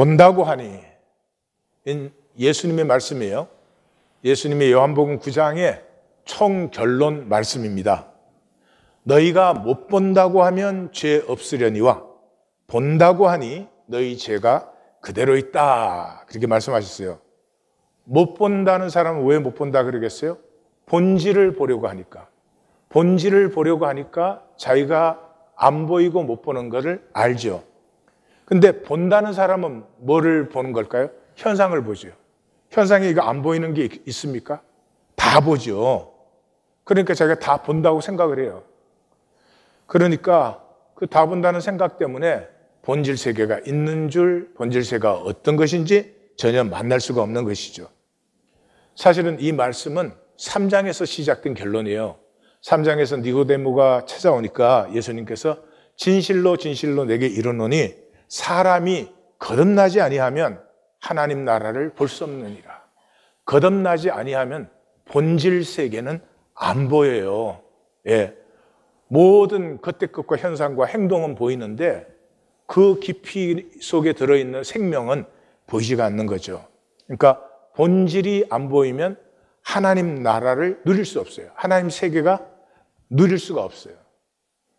본다고 하니 예수님의 말씀이에요. 예수님의 요한복음 9장의 총결론 말씀입니다. 너희가 못 본다고 하면 죄 없으려니와 본다고 하니 너희 죄가 그대로 있다. 그렇게 말씀하셨어요. 못 본다는 사람은 왜 못 본다 그러겠어요? 본질을 보려고 하니까. 본질을 보려고 하니까 자기가 안 보이고 못 보는 것을 알죠. 근데 본다는 사람은 뭐를 보는 걸까요? 현상을 보죠. 현상에 이거 안 보이는 게 있습니까? 다 보죠. 그러니까 자기가 다 본다고 생각을 해요. 그러니까 그 다 본다는 생각 때문에 본질 세계가 있는 줄, 본질 세계가 어떤 것인지 전혀 만날 수가 없는 것이죠. 사실은 이 말씀은 3장에서 시작된 결론이에요. 3장에서 니고데모가 찾아오니까 예수님께서 진실로 진실로 내게 이르노니 사람이 거듭나지 아니하면 하나님 나라를 볼 수 없느니라. 거듭나지 아니하면 본질 세계는 안 보여요. 예. 모든 겉의 것과 현상과 행동은 보이는데 그 깊이 속에 들어있는 생명은 보이지가 않는 거죠. 그러니까 본질이 안 보이면 하나님 나라를 누릴 수 없어요. 하나님 세계가 누릴 수가 없어요.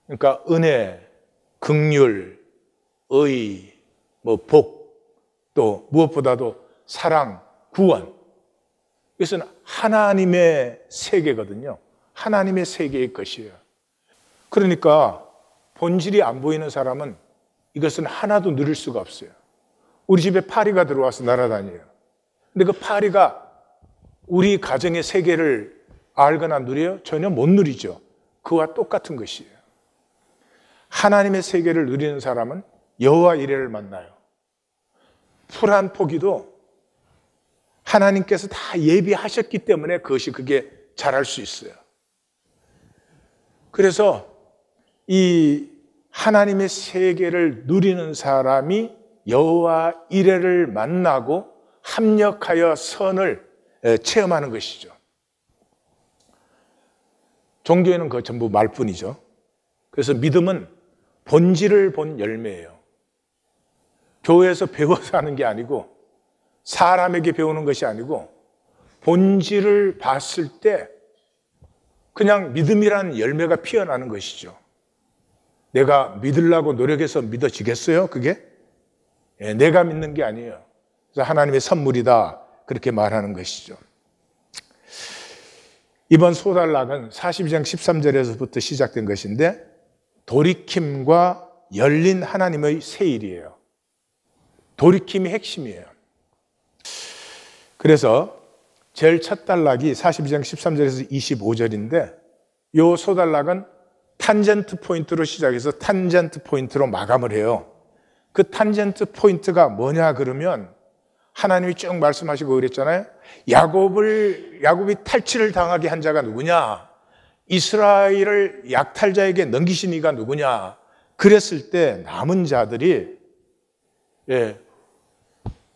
그러니까 은혜, 극률, 의, 뭐 복, 또 무엇보다도 사랑, 구원. 이것은 하나님의 세계거든요. 하나님의 세계의 것이에요. 그러니까 본질이 안 보이는 사람은 이것은 하나도 누릴 수가 없어요. 우리 집에 파리가 들어와서 날아다녀요. 근데 그 파리가 우리 가정의 세계를 알거나 누려요? 전혀 못 누리죠. 그와 똑같은 것이에요. 하나님의 세계를 누리는 사람은 여호와 이레를 만나요. 풀한 포기도 하나님께서 다 예비하셨기 때문에 그것이 그게 자랄 수 있어요. 그래서 이 하나님의 세계를 누리는 사람이 여호와 이레를 만나고 합력하여 선을 체험하는 것이죠. 종교에는 그 전부 말뿐이죠. 그래서 믿음은 본질을 본 열매예요. 교회에서 배워서 하는 게 아니고 사람에게 배우는 것이 아니고 본질을 봤을 때 그냥 믿음이란 열매가 피어나는 것이죠. 내가 믿으려고 노력해서 믿어지겠어요? 그게? 예, 내가 믿는 게 아니에요. 그래서 하나님의 선물이다. 그렇게 말하는 것이죠. 이번 소달락은 42장 13절에서부터 시작된 것인데 돌이킴과 열린 하나님의 세일이에요. 돌이킴이 핵심이에요. 그래서 제일 첫 단락이 42장 13절에서 25절인데 요 소단락은 탄젠트 포인트로 시작해서 탄젠트 포인트로 마감을 해요. 그 탄젠트 포인트가 뭐냐 그러면 하나님이 쭉 말씀하시고 그랬잖아요. 야곱을 야곱이 탈취를 당하게 한 자가 누구냐? 이스라엘을 약탈자에게 넘기신 이가 누구냐? 그랬을 때 남은 자들이 예,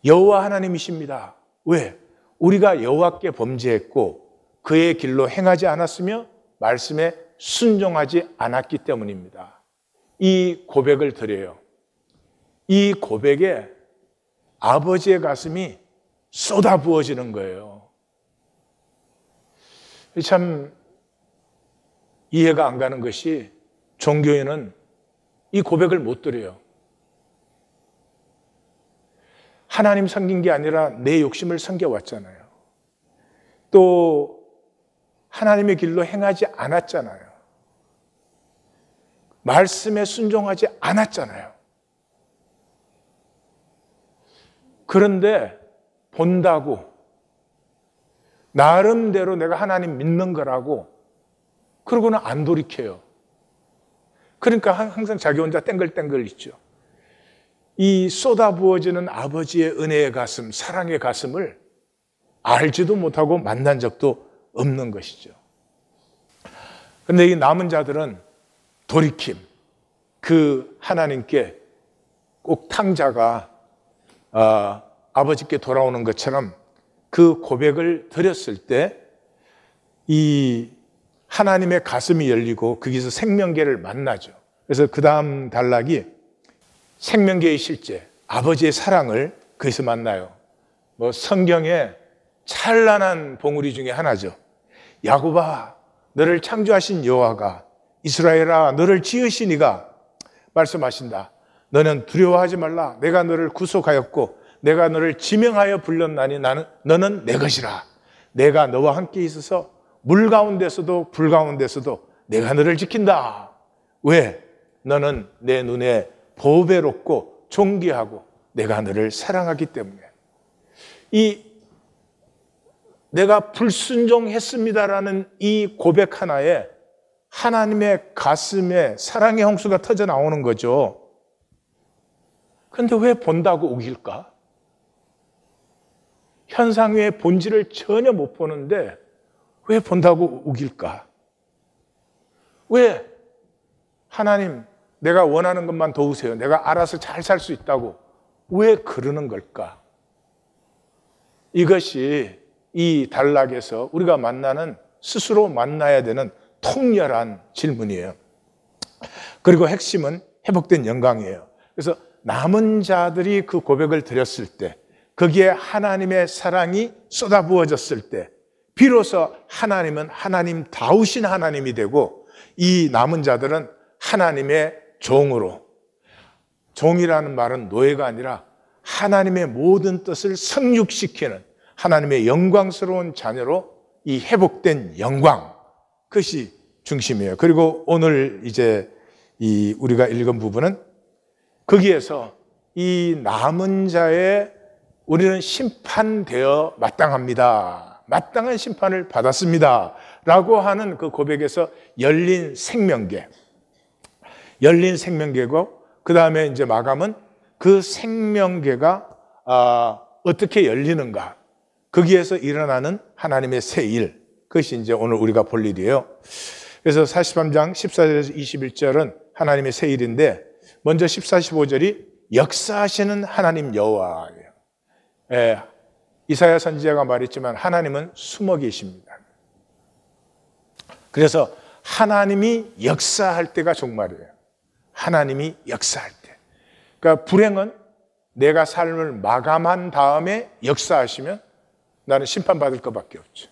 여호와 하나님이십니다. 왜? 우리가 여호와께 범죄했고 그의 길로 행하지 않았으며 말씀에 순종하지 않았기 때문입니다. 이 고백을 드려요. 이 고백에 아버지의 가슴이 쏟아부어지는 거예요. 참 이해가 안 가는 것이 종교인은 이 고백을 못 드려요. 하나님 섬긴 게 아니라 내 욕심을 섬겨왔잖아요. 또 하나님의 길로 행하지 않았잖아요. 말씀에 순종하지 않았잖아요. 그런데 본다고 나름대로 내가 하나님 믿는 거라고 그러고는 안 돌이켜요. 그러니까 항상 자기 혼자 땡글땡글 있죠. 이 쏟아부어지는 아버지의 은혜의 가슴, 사랑의 가슴을 알지도 못하고 만난 적도 없는 것이죠. 그런데 이 남은 자들은 돌이킴, 그 하나님께 꼭 탕자가 아, 아버지께 돌아오는 것처럼 그 고백을 드렸을 때 이 하나님의 가슴이 열리고 거기서 생명계를 만나죠. 그래서 그 다음 단락이 생명계의 실제, 아버지의 사랑을 거기서 만나요. 뭐 성경의 찬란한 봉우리 중에 하나죠. 야곱아, 너를 창조하신 여호와가 이스라엘아, 너를 지으신 이가 말씀하신다. 너는 두려워하지 말라. 내가 너를 구속하였고 내가 너를 지명하여 불렀나니 나는 너는 내 것이라. 내가 너와 함께 있어서 물 가운데서도 불 가운데서도 내가 너를 지킨다. 왜? 너는 내 눈에 보배롭고 존귀하고 내가 너를 사랑하기 때문에 이 내가 불순종했습니다라는 이 고백 하나에 하나님의 가슴에 사랑의 홍수가 터져 나오는 거죠. 그런데왜 본다고 우길까? 현상의 본질을 전혀 못 보는데 왜 본다고 우길까? 왜 하나님 내가 원하는 것만 도우세요. 내가 알아서 잘 살 수 있다고. 왜 그러는 걸까? 이것이 이 단락에서 우리가 만나는 스스로 만나야 되는 통렬한 질문이에요. 그리고 핵심은 회복된 영광이에요. 그래서 남은 자들이 그 고백을 드렸을 때, 거기에 하나님의 사랑이 쏟아부어졌을 때, 비로소 하나님은 하나님 다우신 하나님이 되고, 이 남은 자들은 하나님의 종으로. 종이라는 말은 노예가 아니라 하나님의 모든 뜻을 성육시키는 하나님의 영광스러운 자녀로 이 회복된 영광. 그것이 중심이에요. 그리고 오늘 이제 이 우리가 읽은 부분은 거기에서 이 남은 자의 우리는 심판되어 마땅합니다. 마땅한 심판을 받았습니다. 라고 하는 그 고백에서 열린 생명계. 열린 생명계고 그 다음에 이제 마감은 그 생명계가 아, 어떻게 열리는가 거기에서 일어나는 하나님의 새일 그것이 이제 오늘 우리가 볼 일이에요. 그래서 43장 14절에서 21절은 하나님의 새 일인데 먼저 14, 15절이 역사하시는 하나님 여호와예요. 예, 이사야 선지자가 말했지만 하나님은 숨어 계십니다. 그래서 하나님이 역사할 때가 종말이에요. 하나님이 역사할 때. 그러니까 불행은 내가 삶을 마감한 다음에 역사하시면 나는 심판받을 것밖에 없죠.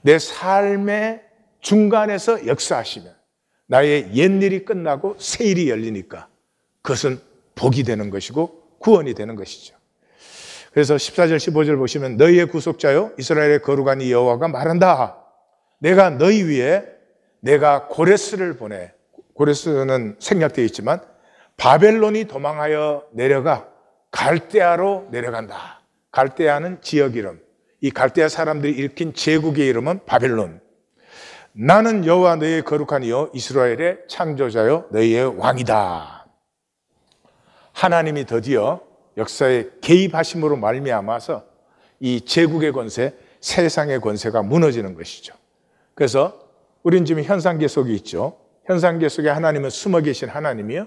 내 삶의 중간에서 역사하시면 나의 옛일이 끝나고 새 일이 열리니까 그것은 복이 되는 것이고 구원이 되는 것이죠. 그래서 14절 15절 보시면 너희의 구속자요 이스라엘의 거룩한 이 여호와가 말한다. 내가 너희 위에 내가 고레스를 보내 고레스는 생략되어 있지만 바벨론이 도망하여 내려가 갈대아로 내려간다. 갈대아는 지역 이름. 이 갈대아 사람들이 일으킨 제국의 이름은 바벨론. 나는 여호와 너의 거룩한 이여 이스라엘의 창조자여 너희의 왕이다. 하나님이 드디어 역사에 개입하심으로 말미암아서 이 제국의 권세, 세상의 권세가 무너지는 것이죠. 그래서 우린 지금 현상계 속에 있죠. 현상계 속에 하나님은 숨어 계신 하나님이요.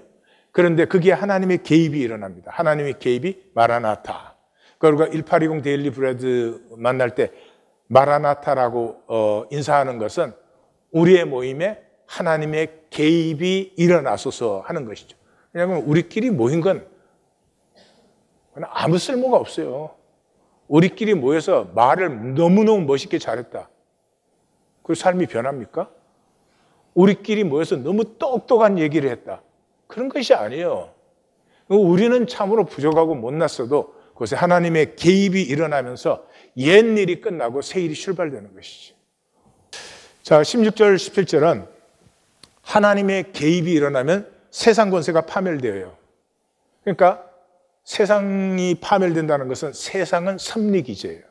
그런데 그게 하나님의 개입이 일어납니다. 하나님의 개입이 마라나타. 그리고 1820 데일리 브레드 만날 때 마라나타라고 어, 인사하는 것은 우리의 모임에 하나님의 개입이 일어나서서 하는 것이죠. 왜냐하면 우리끼리 모인 건 아무 쓸모가 없어요. 우리끼리 모여서 말을 너무너무 멋있게 잘했다. 그 삶이 변합니까? 우리끼리 모여서 너무 똑똑한 얘기를 했다. 그런 것이 아니에요. 우리는 참으로 부족하고 못났어도 그것에 하나님의 개입이 일어나면서 옛 일이 끝나고 새 일이 출발되는 것이죠. 자, 16절, 17절은 하나님의 개입이 일어나면 세상 권세가 파멸되어요. 그러니까 세상이 파멸된다는 것은 세상은 섭리기제예요.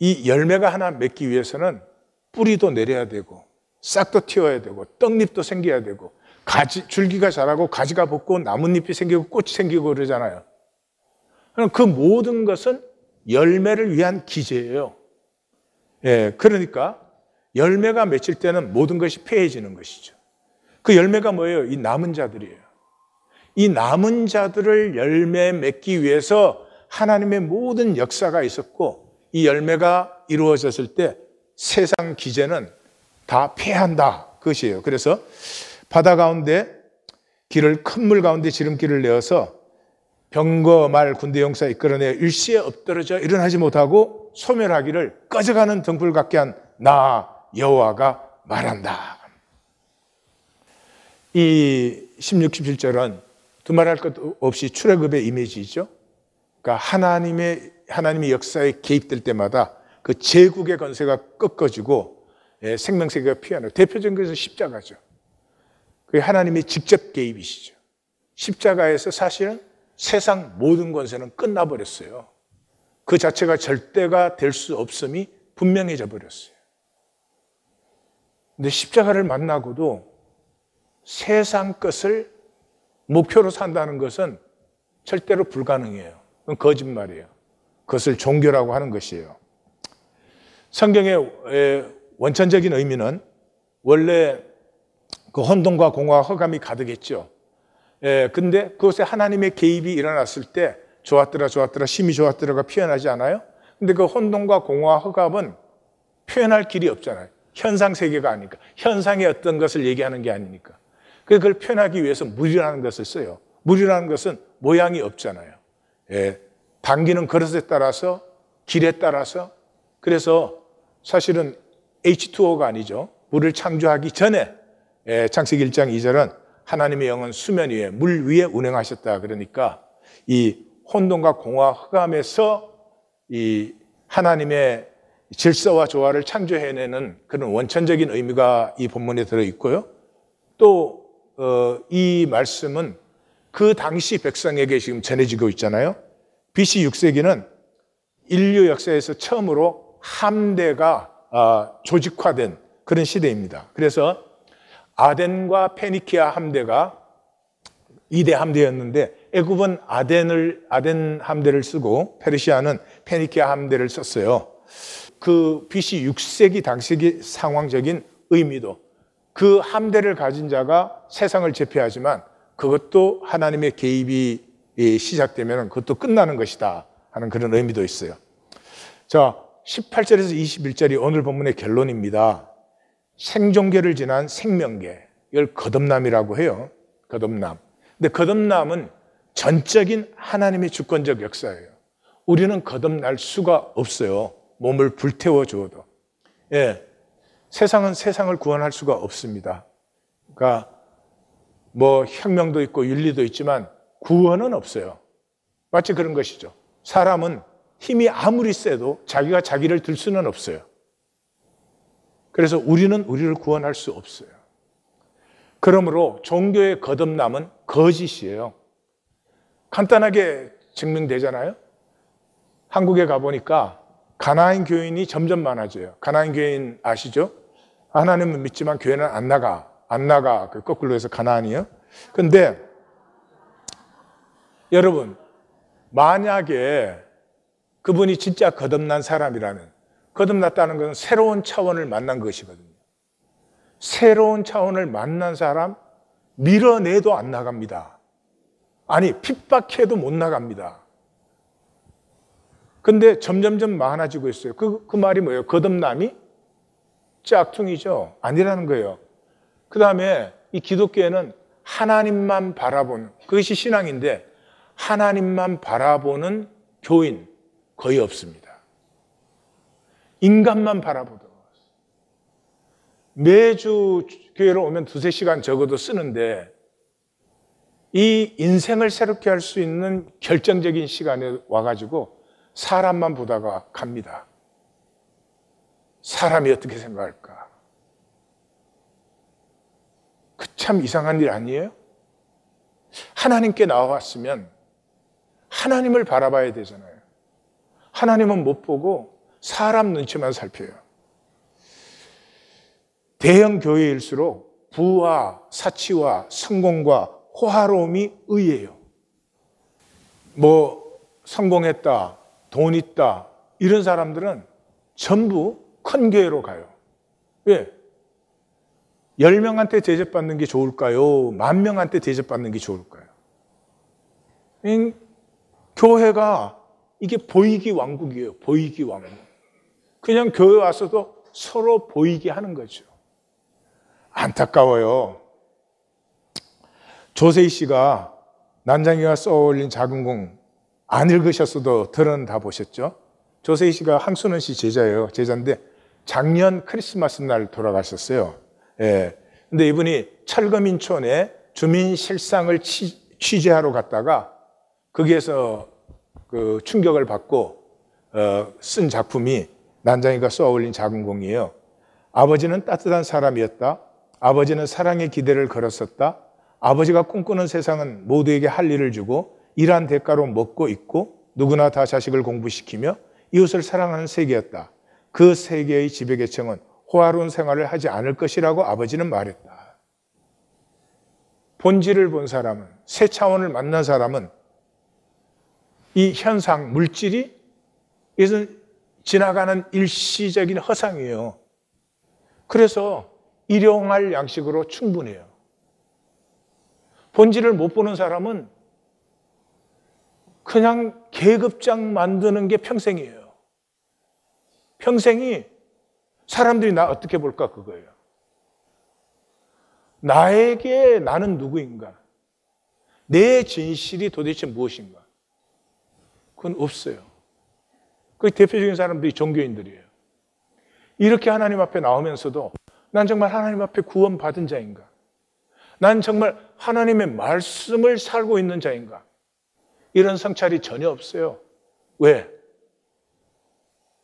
이 열매가 하나 맺기 위해서는 뿌리도 내려야 되고 싹도 튀어야 되고 떡잎도 생겨야 되고 가지 줄기가 자라고 가지가 붙고 나뭇잎이 생기고 꽃이 생기고 그러잖아요. 그그 모든 것은 열매를 위한 기제예요. 예, 그러니까 열매가 맺힐 때는 모든 것이 폐해지는 것이죠. 그 열매가 뭐예요? 이 남은 자들이에요. 이 남은 자들을 열매 맺기 위해서 하나님의 모든 역사가 있었고 이 열매가 이루어졌을 때 세상 기제는 다 패한다. 그것이에요. 그래서 바다 가운데 길을 큰 물 가운데 지름길을 내어서 병거 말 군대 용사 이끌어내 일시에 엎드러져 일어나지 못하고 소멸하기를 꺼져가는 등불 같게 한 나 여호와가 말한다. 이 16, 17절은 두말할 것 없이 출애굽의 이미지죠. 그러니까 하나님의 하나님의 역사에 개입될 때마다 그 제국의 건세가 꺾어지고 예, 생명세계가 피하는 대표적인 것은 십자가죠. 그게 하나님의 직접 개입이시죠. 십자가에서 사실은 세상 모든 권세는 끝나버렸어요. 그 자체가 절대가 될 수 없음이 분명해져 버렸어요. 근데 십자가를 만나고도 세상 것을 목표로 산다는 것은 절대로 불가능해요. 그건 거짓말이에요. 그것을 종교라고 하는 것이에요. 성경에 원천적인 의미는 원래 그 혼돈과 공허와 허감이 가득했죠. 예, 근데 그것에 하나님의 개입이 일어났을 때 좋았더라, 좋았더라, 심히 좋았더라가 표현하지 않아요? 근데 그 혼돈과 공허와 허감은 표현할 길이 없잖아요. 현상 세계가 아니니까. 현상의 어떤 것을 얘기하는 게 아니니까. 그걸 표현하기 위해서 물이라는 것을 써요. 물이라는 것은 모양이 없잖아요. 예, 당기는 그릇에 따라서 길에 따라서 그래서 사실은 H2O가 아니죠. 물을 창조하기 전에 예, 창세기 1장 2절은 하나님의 영은 수면 위에 물 위에 운행하셨다. 그러니까 이 혼돈과 공허 흑암에서 이 하나님의 질서와 조화를 창조해내는 그런 원천적인 의미가 이 본문에 들어 있고요. 또이 어, 말씀은 그 당시 백성에게 지금 전해지고 있잖아요. BC 6세기는 인류 역사에서 처음으로 함대가 아, 조직화된 그런 시대입니다. 그래서 아덴과 페니키아 함대가 2대 함대였는데 애굽은 아덴을 아덴 함대를 쓰고 페르시아는 페니키아 함대를 썼어요. 그 BC 6세기 당시기 상황적인 의미도 그 함대를 가진 자가 세상을 제패하지만 그것도 하나님의 개입이 예, 시작되면 그것도 끝나는 것이다 하는 그런 의미도 있어요. 자, 18절에서 21절이 오늘 본문의 결론입니다. 생존계를 지난 생명계. 이걸 거듭남이라고 해요. 거듭남. 근데 거듭남은 전적인 하나님의 주권적 역사예요. 우리는 거듭날 수가 없어요. 몸을 불태워 주어도. 예. 세상은 세상을 구원할 수가 없습니다. 그러니까 뭐 혁명도 있고 윤리도 있지만 구원은 없어요. 마치 그런 것이죠. 사람은 힘이 아무리 세도 자기가 자기를 들 수는 없어요. 그래서 우리는 우리를 구원할 수 없어요. 그러므로 종교의 거듭남은 거짓이에요. 간단하게 증명되잖아요. 한국에 가보니까 가나인 교인이 점점 많아져요. 가나인 교인 아시죠? 하나님은 믿지만 교회는 안 나가. 안 나가. 그 거꾸로 해서 가나안이요. 근데 여러분, 만약에 그분이 진짜 거듭난 사람이라는 거듭났다는 것은 새로운 차원을 만난 것이거든요. 새로운 차원을 만난 사람 밀어내도 안 나갑니다. 아니, 핍박해도 못 나갑니다. 근데 점점점 많아지고 있어요. 그, 그 말이 뭐예요? 거듭남이? 짝퉁이죠. 아니라는 거예요. 그 다음에 이 기독교에는 하나님만 바라보는, 그것이 신앙인데, 하나님만 바라보는 교인, 거의 없습니다. 인간만 바라보도록. 매주 교회를 오면 두세 시간 적어도 쓰는데 이 인생을 새롭게 할 수 있는 결정적인 시간에 와가지고 사람만 보다가 갑니다. 사람이 어떻게 생각할까? 그 참 이상한 일 아니에요? 하나님께 나왔으면 하나님을 바라봐야 되잖아요. 하나님은 못 보고 사람 눈치만 살펴요. 대형 교회일수록 부와 사치와 성공과 호화로움이 의예요. 뭐 성공했다, 돈 있다 이런 사람들은 전부 큰 교회로 가요. 왜? 1명한테 대접받는 게 좋을까요? 만 명한테 대접받는 게 좋을까요? 교회가 이게 보이기 왕국이에요. 보이기 왕국. 그냥 교회 와서도 서로 보이게 하는 거죠. 안타까워요. 조세희 씨가 난장이가 써올린 작은 공 안 읽으셨어도 들은 다 보셨죠? 조세희 씨가 항순원씨 제자예요. 제자인데 작년 크리스마스 날 돌아가셨어요. 예. 근데 이분이 철거민촌에 주민 실상을 취, 재하러 갔다가 거기에서 그 충격을 받고 어, 쓴 작품이 난장이가 쏘아 올린 작은 공이에요. 아버지는 따뜻한 사람이었다. 아버지는 사랑의 기대를 걸었었다. 아버지가 꿈꾸는 세상은 모두에게 할 일을 주고 일한 대가로 먹고 있고 누구나 다 자식을 공부시키며 이웃을 사랑하는 세계였다. 그 세계의 지배계층은 호화로운 생활을 하지 않을 것이라고 아버지는 말했다. 본질을 본 사람은, 새 차원을 만난 사람은 이 현상, 물질이 이것은 지나가는 일시적인 허상이에요. 그래서 일용할 양식으로 충분해요. 본질을 못 보는 사람은 그냥 계급장 만드는 게 평생이에요. 평생이 사람들이 나 어떻게 볼까 그거예요. 나에게 나는 누구인가? 내 진실이 도대체 무엇인가? 그건 없어요. 그 대표적인 사람들이 종교인들이에요. 이렇게 하나님 앞에 나오면서도 난 정말 하나님 앞에 구원받은 자인가? 난 정말 하나님의 말씀을 살고 있는 자인가? 이런 성찰이 전혀 없어요. 왜?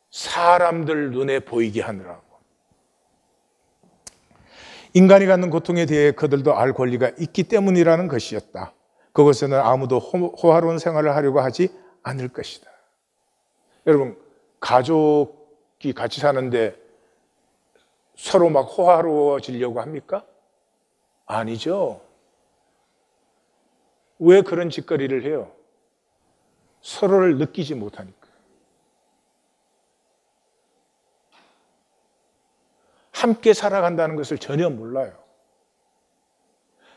사람들 눈에 보이게 하느라고. 인간이 갖는 고통에 대해 그들도 알 권리가 있기 때문이라는 것이었다. 그것에는 아무도 호화로운 생활을 하려고 하지 않을 것이다. 여러분, 가족이 같이 사는데 서로 막 호화로워지려고 합니까? 아니죠. 왜 그런 짓거리를 해요? 서로를 느끼지 못하니까. 함께 살아간다는 것을 전혀 몰라요.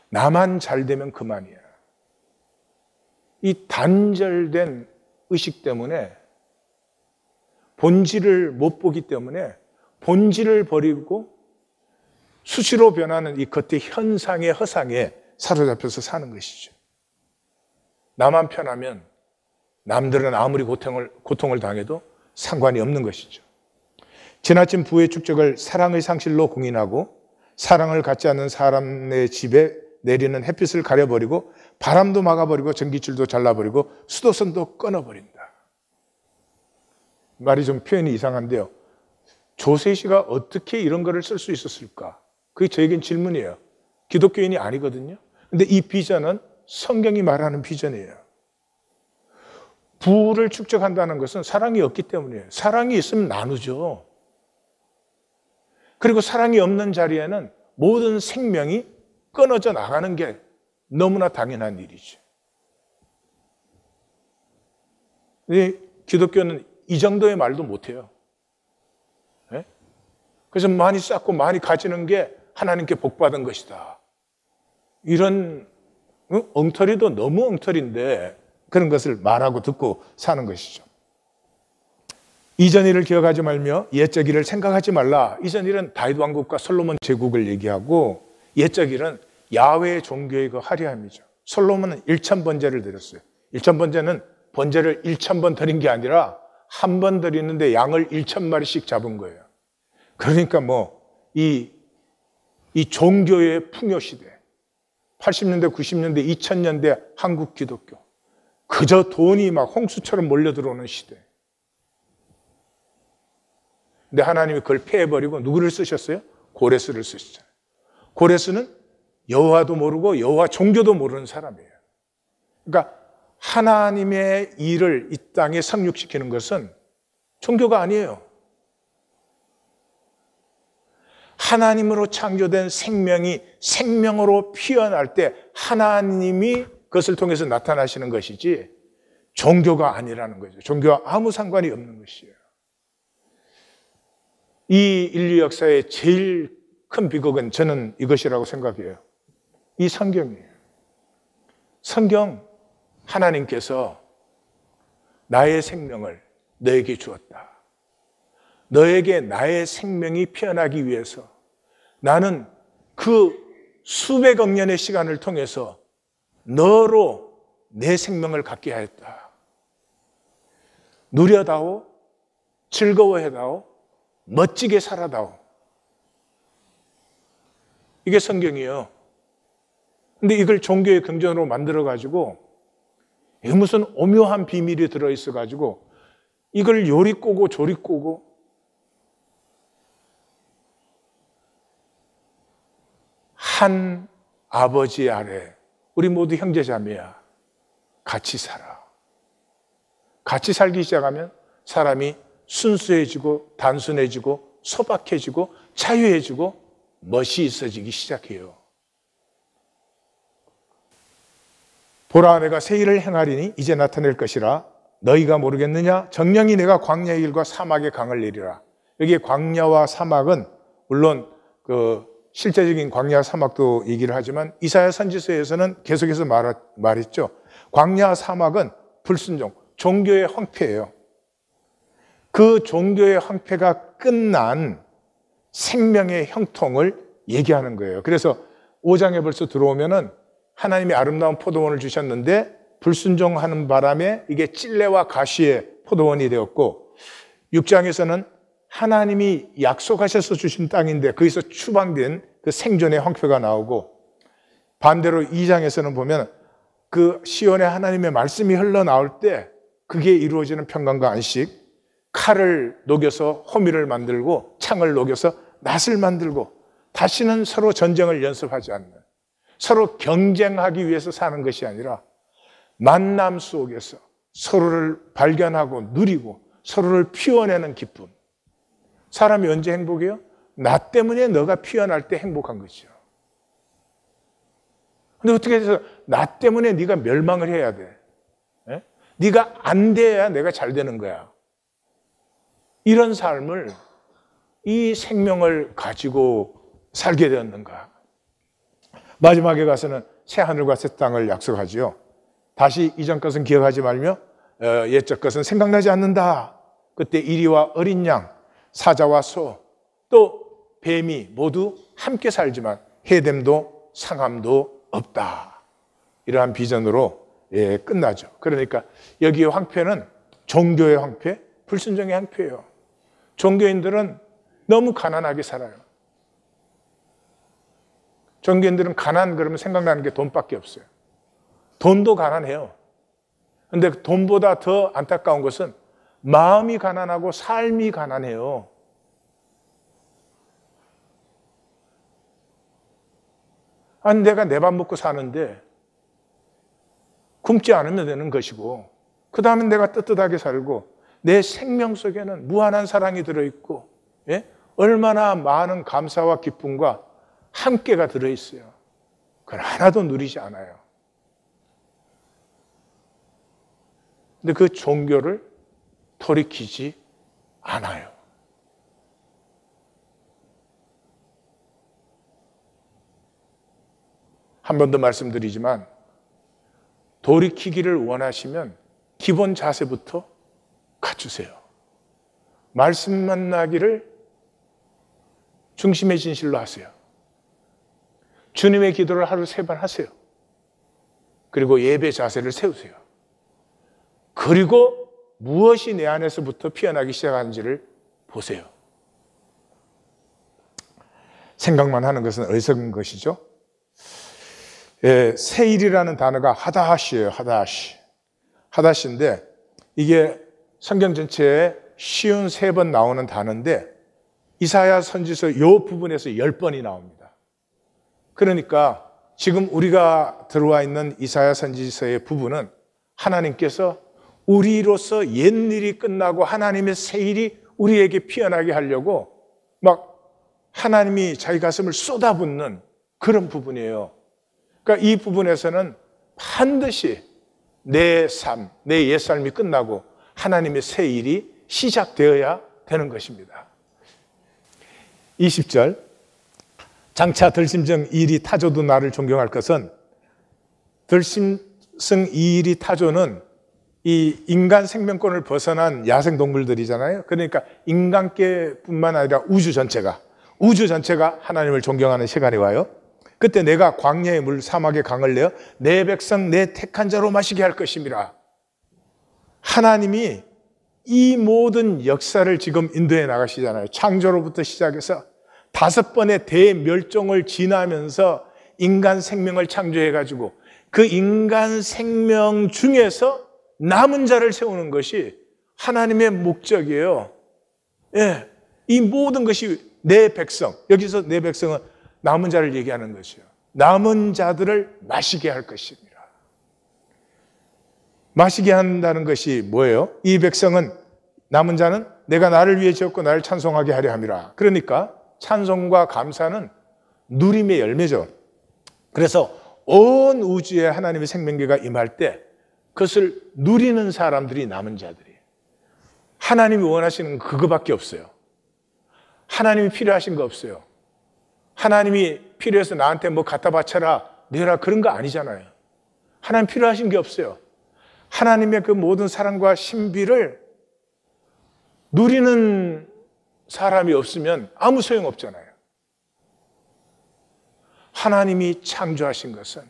나만 잘 되면 그만이야. 이 단절된 의식 때문에 본질을 못 보기 때문에 본질을 버리고 수시로 변하는 이 겉의 현상의 허상에 사로잡혀서 사는 것이죠. 나만 편하면 남들은 아무리 고통을, 고통을 당해도 상관이 없는 것이죠. 지나친 부의 축적을 사랑의 상실로 공인하고 사랑을 갖지 않는 사람의 집에 내리는 햇빛을 가려버리고 바람도 막아버리고 전기줄도 잘라버리고 수도선도 끊어버린다. 말이 좀 표현이 이상한데요. 조세시가 어떻게 이런 거를 쓸 수 있었을까? 그게 저에겐 질문이에요. 기독교인이 아니거든요. 근데 이 비전은 성경이 말하는 비전이에요. 부를 축적한다는 것은 사랑이 없기 때문이에요. 사랑이 있으면 나누죠. 그리고 사랑이 없는 자리에는 모든 생명이 끊어져 나가는 게 너무나 당연한 일이죠. 기독교는 이 정도의 말도 못해요. 예? 그래서 많이 쌓고 많이 가지는 게 하나님께 복받은 것이다. 이런 엉터리도 너무 엉터리인데 그런 것을 말하고 듣고 사는 것이죠. 이전 일을 기억하지 말며 옛적 일을 생각하지 말라. 이전 일은 다윗 왕국과 솔로몬 제국을 얘기하고 옛적 일은 야외 종교의 그 화려함이죠. 솔로몬은 1천 번제를 드렸어요. 1천 번제는 번제를 1천 번 드린 게 아니라 한 번 드리는데 양을 1천 마리씩 잡은 거예요. 그러니까 뭐 이 이 종교의 풍요 시대 80년대, 90년대, 2000년대 한국 기독교 그저 돈이 막 홍수처럼 몰려 들어오는 시대. 근데 하나님이 그걸 패해버리고 누구를 쓰셨어요? 고레스를 쓰셨잖아요 고레스는 여호와도 모르고 여호와 종교도 모르는 사람이에요. 그러니까 하나님의 일을 이 땅에 상륙시키는 것은 종교가 아니에요. 하나님으로 창조된 생명이 생명으로 피어날 때 하나님이 그것을 통해서 나타나시는 것이지 종교가 아니라는 거죠. 종교와 아무 상관이 없는 것이에요. 이 인류 역사의 제일 큰 비극은 저는 이것이라고 생각해요. 이 성경이에요. 성경 하나님께서 나의 생명을 너에게 주었다. 너에게 나의 생명이 피어나기 위해서 나는 그 수백억 년의 시간을 통해서 너로 내 생명을 갖게 하였다. 누려다오, 즐거워해다오, 멋지게 살아다오. 이게 성경이요. 근데 이걸 종교의 경전으로 만들어가지고 이 무슨 오묘한 비밀이 들어있어가지고 이걸 요리 꼬고 조리 꼬고 한 아버지 아래 우리 모두 형제자매야 같이 살아. 같이 살기 시작하면 사람이 순수해지고 단순해지고 소박해지고 자유해지고 멋이 있어지기 시작해요. 보라 내가 새 일을 행하리니 이제 나타낼 것이라 너희가 모르겠느냐 정령이 내가 광야의 일과 사막의 강을 내리라 여기 광야와 사막은 물론 그 실제적인 광야 사막도 얘기를 하지만 이사야 선지서에서는 계속해서 말, 말했죠. 광야 사막은 불순종, 종교의 황폐예요. 그 종교의 황폐가 끝난 생명의 형통을 얘기하는 거예요. 그래서 5장에 벌써 들어오면은 하나님이 아름다운 포도원을 주셨는데 불순종하는 바람에 이게 찔레와 가시의 포도원이 되었고 6장에서는 하나님이 약속하셔서 주신 땅인데 거기서 추방된 그 생존의 황표가 나오고 반대로 2장에서는 보면 그시원의 하나님의 말씀이 흘러나올 때 그게 이루어지는 평강과 안식 칼을 녹여서 호미를 만들고 창을 녹여서 낫을 만들고 다시는 서로 전쟁을 연습하지 않는 서로 경쟁하기 위해서 사는 것이 아니라 만남 속에서 서로를 발견하고 누리고 서로를 피워내는 기쁨. 사람이 언제 행복해요? 나 때문에 너가 피어날 때 행복한 거죠. 근데 어떻게 해서 나 때문에 네가 멸망을 해야 돼. 네? 네가 안 돼야 내가 잘 되는 거야. 이런 삶을 이 생명을 가지고 살게 되었는가? 마지막에 가서는 새 하늘과 새 땅을 약속하지요. 다시 이전 것은 기억하지 말며 어, 옛적 것은 생각나지 않는다. 그때 이리와 어린 양, 사자와 소, 또 뱀이 모두 함께 살지만 해됨도 상함도 없다. 이러한 비전으로 예, 끝나죠. 그러니까 여기의 황폐는 종교의 황폐, 불순종의 황폐예요. 종교인들은 너무 가난하게 살아요. 전교인들은 가난 그러면 생각나는 게 돈밖에 없어요. 돈도 가난해요. 근데 돈보다 더 안타까운 것은 마음이 가난하고 삶이 가난해요. 아니, 내가 내 밥 먹고 사는데 굶지 않으면 되는 것이고, 그 다음에 내가 뜨뜻하게 살고, 내 생명 속에는 무한한 사랑이 들어있고, 예? 얼마나 많은 감사와 기쁨과 함께가 들어있어요. 그걸 하나도 누리지 않아요. 근데 그 종교를 돌이키지 않아요. 한 번 더 말씀드리지만, 돌이키기를 원하시면 기본 자세부터 갖추세요. 말씀 만나기를 중심의 진실로 하세요. 주님의 기도를 하루 세 번 하세요. 그리고 예배 자세를 세우세요. 그리고 무엇이 내 안에서부터 피어나기 시작하는지를 보세요. 생각만 하는 것은 어리석은 것이죠. 예, 세일이라는 단어가 하다하시예요, 하다하시. 하다시인데 이게 성경 전체에 쉬운 세 번 나오는 단어인데 이사야 선지서 요 부분에서 열 번이 나옵니다. 그러니까 지금 우리가 들어와 있는 이사야 선지서의 부분은 하나님께서 우리로서 옛일이 끝나고 하나님의 새일이 우리에게 피어나게 하려고 막 하나님이 자기 가슴을 쏟아붓는 그런 부분이에요. 그러니까 이 부분에서는 반드시 내 삶, 내 옛삶이 끝나고 하나님의 새 일이 시작되어야 되는 것입니다. 20절 장차 들심정 이일 타조도 나를 존경할 것은 들심승 이일 타조는 이 인간 생명권을 벗어난 야생 동물들이잖아요. 그러니까 인간계뿐만 아니라 우주 전체가 우주 전체가 하나님을 존경하는 시간이 와요. 그때 내가 광야의 물 사막의 강을 내어 내 백성 내 택한 자로 마시게 할것입니다 하나님이 이 모든 역사를 지금 인도해 나가시잖아요. 창조로부터 시작해서 다섯 번의 대멸종을 지나면서 인간 생명을 창조해가지고 그 인간 생명 중에서 남은 자를 세우는 것이 하나님의 목적이에요. 예. 이 모든 것이 내 백성. 여기서 내 백성은 남은 자를 얘기하는 것이요. 남은 자들을 마시게 할 것입니다. 마시게 한다는 것이 뭐예요? 이 백성은 남은 자는 내가 나를 위해 지었고 나를 찬송하게 하려 함이라. 그러니까 찬송과 감사는 누림의 열매죠. 그래서 온 우주에 하나님의 생명계가 임할 때 그것을 누리는 사람들이 남은 자들이에요. 하나님이 원하시는 그거밖에 없어요. 하나님이 필요하신 거 없어요. 하나님이 필요해서 나한테 뭐 갖다 바쳐라, 내라 그런 거 아니잖아요. 하나님 필요하신 게 없어요. 하나님의 그 모든 사랑과 신비를 누리는 사람이 없으면 아무 소용 없잖아요. 하나님이 창조하신 것은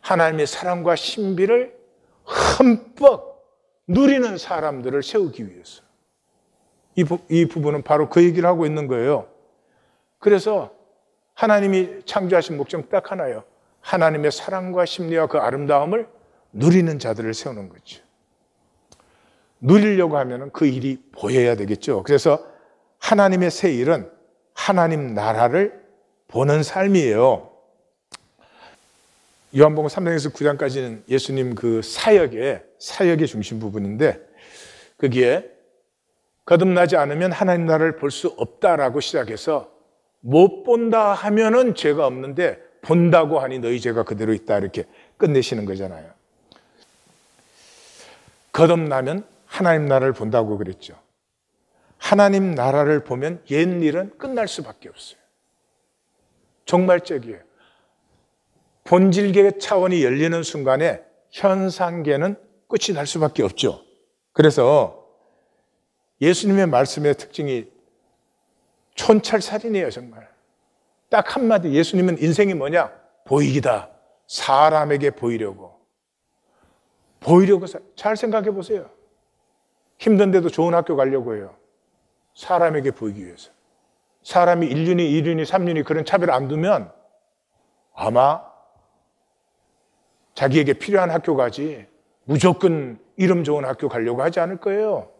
하나님의 사랑과 신비를 흠뻑 누리는 사람들을 세우기 위해서. 이, 부, 이 부분은 바로 그 얘기를 하고 있는 거예요. 그래서 하나님이 창조하신 목적딱하나요 하나님의 사랑과 심리와 그 아름다움을 누리는 자들을 세우는 거죠. 누리려고 하면 그 일이 보여야 되겠죠. 그래서 하나님의 새 일은 하나님 나라를 보는 삶이에요. 요한복음 3장에서 9장까지는 예수님 그 사역의 사역의 중심 부분인데 거기에 거듭나지 않으면 하나님 나라를 볼 수 없다라고 시작해서 못 본다 하면은 죄가 없는데 본다고 하니 너희 죄가 그대로 있다 이렇게 끝내시는 거잖아요. 거듭나면 하나님 나라를 본다고 그랬죠. 하나님 나라를 보면 옛 일은 끝날 수밖에 없어요. 정말적이에요. 본질계 차원이 열리는 순간에 현상계는 끝이 날 수밖에 없죠. 그래서 예수님의 말씀의 특징이 촌철살인이에요, 정말. 딱 한마디 예수님은 인생이 뭐냐? 보이기다. 사람에게 보이려고. 보이려고 잘 생각해 보세요. 힘든데도 좋은 학교 가려고 해요. 사람에게 보이기 위해서. 사람이 1년이, 2년이, 3년이 그런 차별을 안 두면 아마 자기에게 필요한 학교 가지 무조건 이름 좋은 학교 가려고 하지 않을 거예요.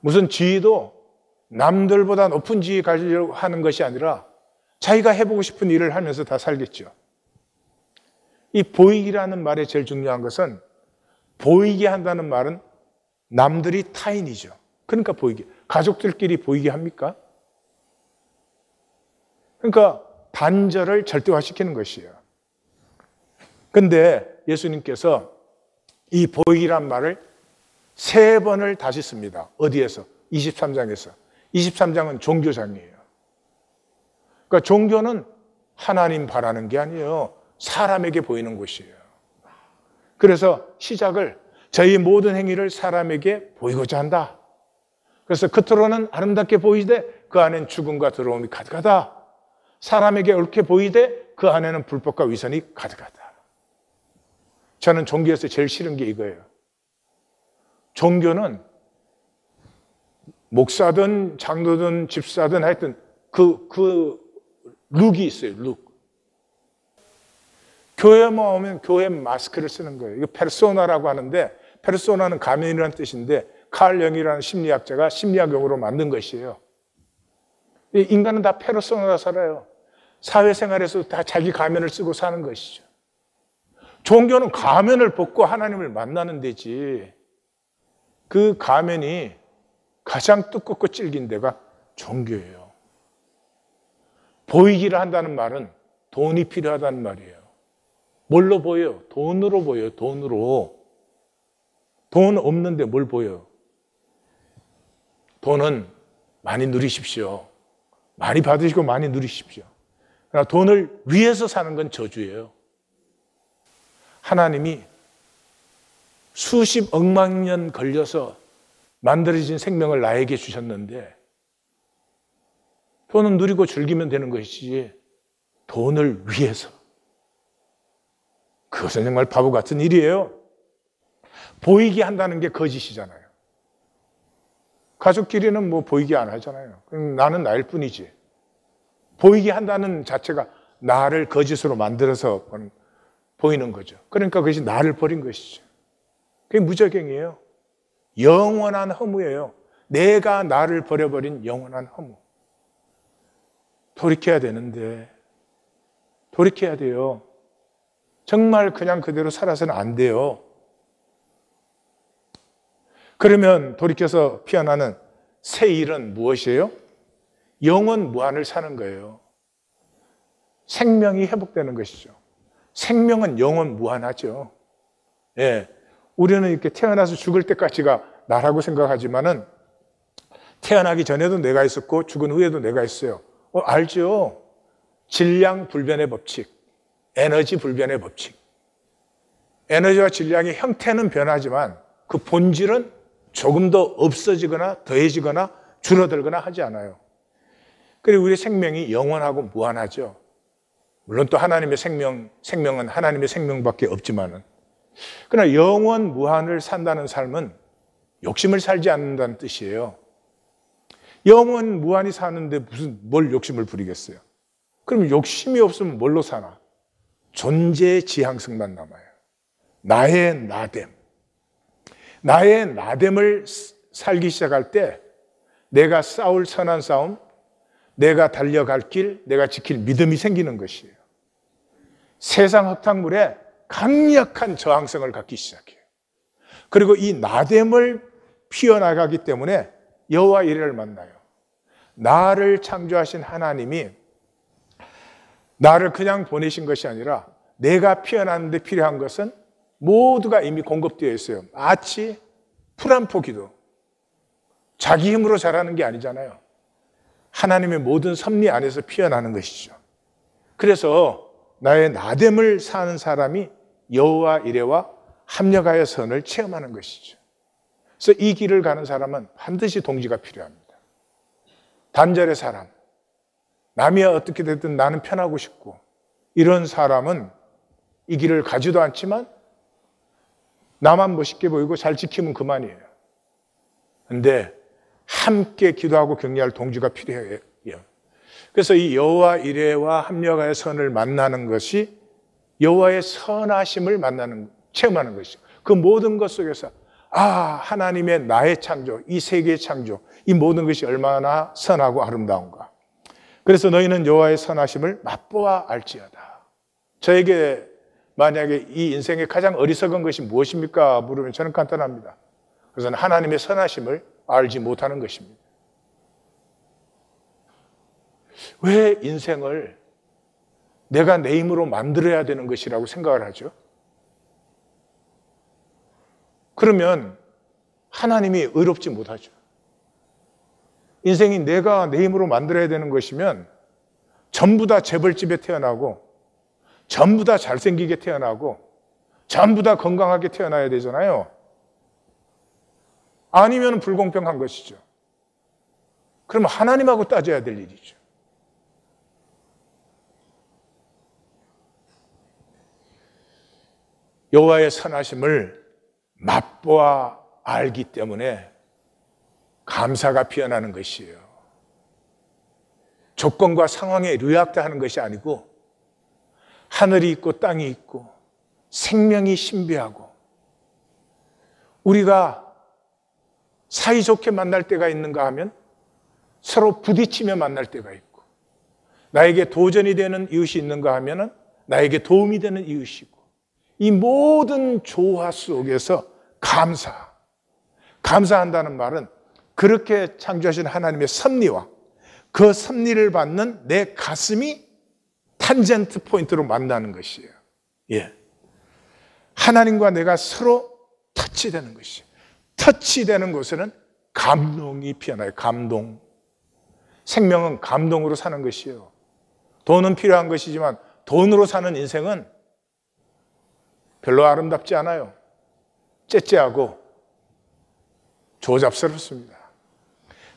무슨 지위도 남들보다 높은 지위 가지려고 하는 것이 아니라 자기가 해보고 싶은 일을 하면서 다 살겠죠. 이 보이기라는 말의 제일 중요한 것은 보이게 한다는 말은 남들이 타인이죠. 그러니까 보이게. 가족들끼리 보이게 합니까? 그러니까 단절을 절대화시키는 것이에요. 근데 예수님께서 이 보이란 말을 세 번을 다시 씁니다. 어디에서? 23장에서. 23장은 종교장이에요. 그러니까 종교는 하나님 바라는 게 아니에요. 사람에게 보이는 곳이에요. 그래서 시작을 저희 모든 행위를 사람에게 보이고자 한다. 그래서 겉으로는 아름답게 보이되 그안에는 죽음과 더러움이 가득하다. 사람에게 옳게 보이되 그 안에는 불법과 위선이 가득하다. 저는 종교에서 제일 싫은 게 이거예요. 종교는 목사든 장로든 집사든 하여튼 그, 그 룩이 있어요, 룩. 교회에모으면 뭐 교회 마스크를 쓰는 거예요. 이거 페르소나라고 하는데, 페르소나는 가면이라는 뜻인데, 칼 영이라는 심리학자가 심리학 용으로 만든 것이에요. 인간은 다패러소나 살아요. 사회생활에서 다 자기 가면을 쓰고 사는 것이죠. 종교는 가면을 벗고 하나님을 만나는 데지. 그 가면이 가장 두껍고 질긴 데가 종교예요. 보이기를 한다는 말은 돈이 필요하다는 말이에요. 뭘로 보여? 돈으로 보여, 돈으로. 돈 없는데 뭘 보여? 돈은 많이 누리십시오. 많이 받으시고 많이 누리십시오. 그러나 돈을 위해서 사는 건 저주예요. 하나님이 수십 억만 년 걸려서 만들어진 생명을 나에게 주셨는데 돈은 누리고 즐기면 되는 것이지 돈을 위해서 그것은 정말 바보 같은 일이에요. 보이게 한다는 게 거짓이잖아요. 가족끼리는 뭐 보이게 안 하잖아요. 나는 나일 뿐이지. 보이게 한다는 자체가 나를 거짓으로 만들어서 보이는 거죠. 그러니까 그것이 나를 버린 것이죠. 그게 무적행이에요. 영원한 허무예요. 내가 나를 버려버린 영원한 허무. 돌이켜야 되는데, 돌이켜야 돼요. 정말 그냥 그대로 살아서는 안 돼요. 그러면 돌이켜서 피어나는 새 일은 무엇이에요? 영원 무한을 사는 거예요. 생명이 회복되는 것이죠. 생명은 영원 무한하죠. 예. 우리는 이렇게 태어나서 죽을 때까지가 나라고 생각하지만은 태어나기 전에도 내가 있었고 죽은 후에도 내가 있어요. 어, 알죠? 질량 불변의 법칙, 에너지 불변의 법칙. 에너지와 질량의 형태는 변하지만 그 본질은 조금 더 없어지거나 더해지거나 줄어들거나 하지 않아요. 그리고 우리 생명이 영원하고 무한하죠. 물론 또 하나님의 생명, 생명은 하나님의 생명밖에 없지만은. 그러나 영원 무한을 산다는 삶은 욕심을 살지 않는다는 뜻이에요. 영원 무한히 사는데 무슨, 뭘 욕심을 부리겠어요? 그럼 욕심이 없으면 뭘로 사나? 존재 지향성만 남아요. 나의 나됨. 나의 나됨을 살기 시작할 때 내가 싸울 선한 싸움, 내가 달려갈 길, 내가 지킬 믿음이 생기는 것이에요. 세상 허탕물에 강력한 저항성을 갖기 시작해요. 그리고 이 나됨을 피어나가기 때문에 여호와 이레를 만나요. 나를 창조하신 하나님이 나를 그냥 보내신 것이 아니라 내가 피어났는데 필요한 것은 모두가 이미 공급되어 있어요. 아치, 풀안포 기도. 자기 힘으로 잘하는 게 아니잖아요. 하나님의 모든 섭리 안에서 피어나는 것이죠. 그래서 나의 나됨을 사는 사람이 여호와 이레와 합력하여 선을 체험하는 것이죠. 그래서 이 길을 가는 사람은 반드시 동지가 필요합니다. 단절의 사람, 남이 어떻게 됐든 나는 편하고 싶고 이런 사람은 이 길을 가지도 않지만 나만 멋있게 뭐 보이고 잘 지키면 그만이에요. 근데 함께 기도하고 격려할 동지가 필요해요. 그래서 이 여호와 이레와 합력하여 선을 만나는 것이 여호와의 선하심을 만나는 체험하는 것이죠. 그 모든 것 속에서 아 하나님의 나의 창조, 이 세계의 창조, 이 모든 것이 얼마나 선하고 아름다운가. 그래서 너희는 여호와의 선하심을 맛보아 알지어다. 저에게 만약에 이 인생의 가장 어리석은 것이 무엇입니까? 물으면 저는 간단합니다. 그것은 하나님의 선하심을 알지 못하는 것입니다. 왜 인생을 내가 내 힘으로 만들어야 되는 것이라고 생각을 하죠? 그러면 하나님이 의롭지 못하죠. 인생이 내가 내 힘으로 만들어야 되는 것이면 전부 다 재벌집에 태어나고 전부 다 잘생기게 태어나고 전부 다 건강하게 태어나야 되잖아요. 아니면 불공평한 것이죠. 그러면 하나님하고 따져야 될 일이죠. 여호와의 선하심을 맛보아 알기 때문에 감사가 피어나는 것이에요. 조건과 상황에 의약대하는 것이 아니고 하늘이 있고 땅이 있고 생명이 신비하고 우리가 사이좋게 만날 때가 있는가 하면 서로 부딪히며 만날 때가 있고 나에게 도전이 되는 이웃이 있는가 하면 나에게 도움이 되는 이웃이고 이 모든 조화 속에서 감사 감사한다는 말은 그렇게 창조하신 하나님의 섭리와 그 섭리를 받는 내 가슴이 탄젠트 포인트로 만나는 것이에요. 예. 하나님과 내가 서로 터치되는 것이에요. 터치되는 곳에는 감동이 피어나요. 감동. 생명은 감동으로 사는 것이에요. 돈은 필요한 것이지만 돈으로 사는 인생은 별로 아름답지 않아요. 째째하고 조잡스럽습니다.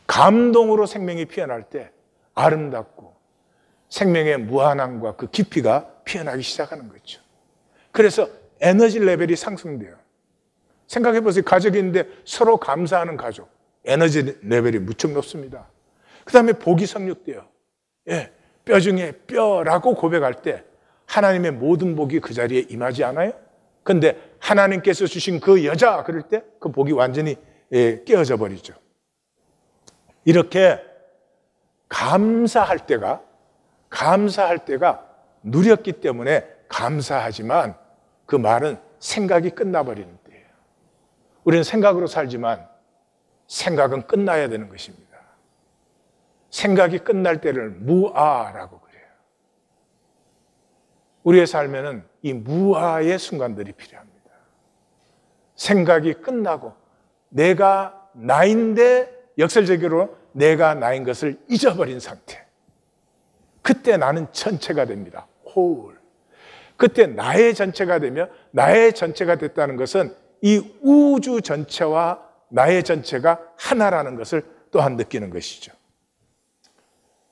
감동으로 생명이 피어날 때 아름답고 생명의 무한함과 그 깊이가 피어나기 시작하는 거죠. 그래서 에너지 레벨이 상승돼요. 생각해 보세요. 가족이 있는데 서로 감사하는 가족. 에너지 레벨이 무척 높습니다. 그 다음에 복이 성립돼요. 예, 뼈 중에 뼈라고 고백할 때 하나님의 모든 복이 그 자리에 임하지 않아요? 근데 하나님께서 주신 그 여자 그럴 때 그 복이 완전히 예, 깨어져 버리죠. 이렇게 감사할 때가 감사할 때가 누렸기 때문에 감사하지만 그 말은 생각이 끝나버리는 때예요. 우리는 생각으로 살지만 생각은 끝나야 되는 것입니다. 생각이 끝날 때를 무아라고 그래요. 우리의 삶에는 이 무아의 순간들이 필요합니다. 생각이 끝나고 내가 나인데 역설적으로 내가 나인 것을 잊어버린 상태. 그때 나는 전체가 됩니다. w 그때 나의 전체가 되며 나의 전체가 됐다는 것은 이 우주 전체와 나의 전체가 하나라는 것을 또한 느끼는 것이죠.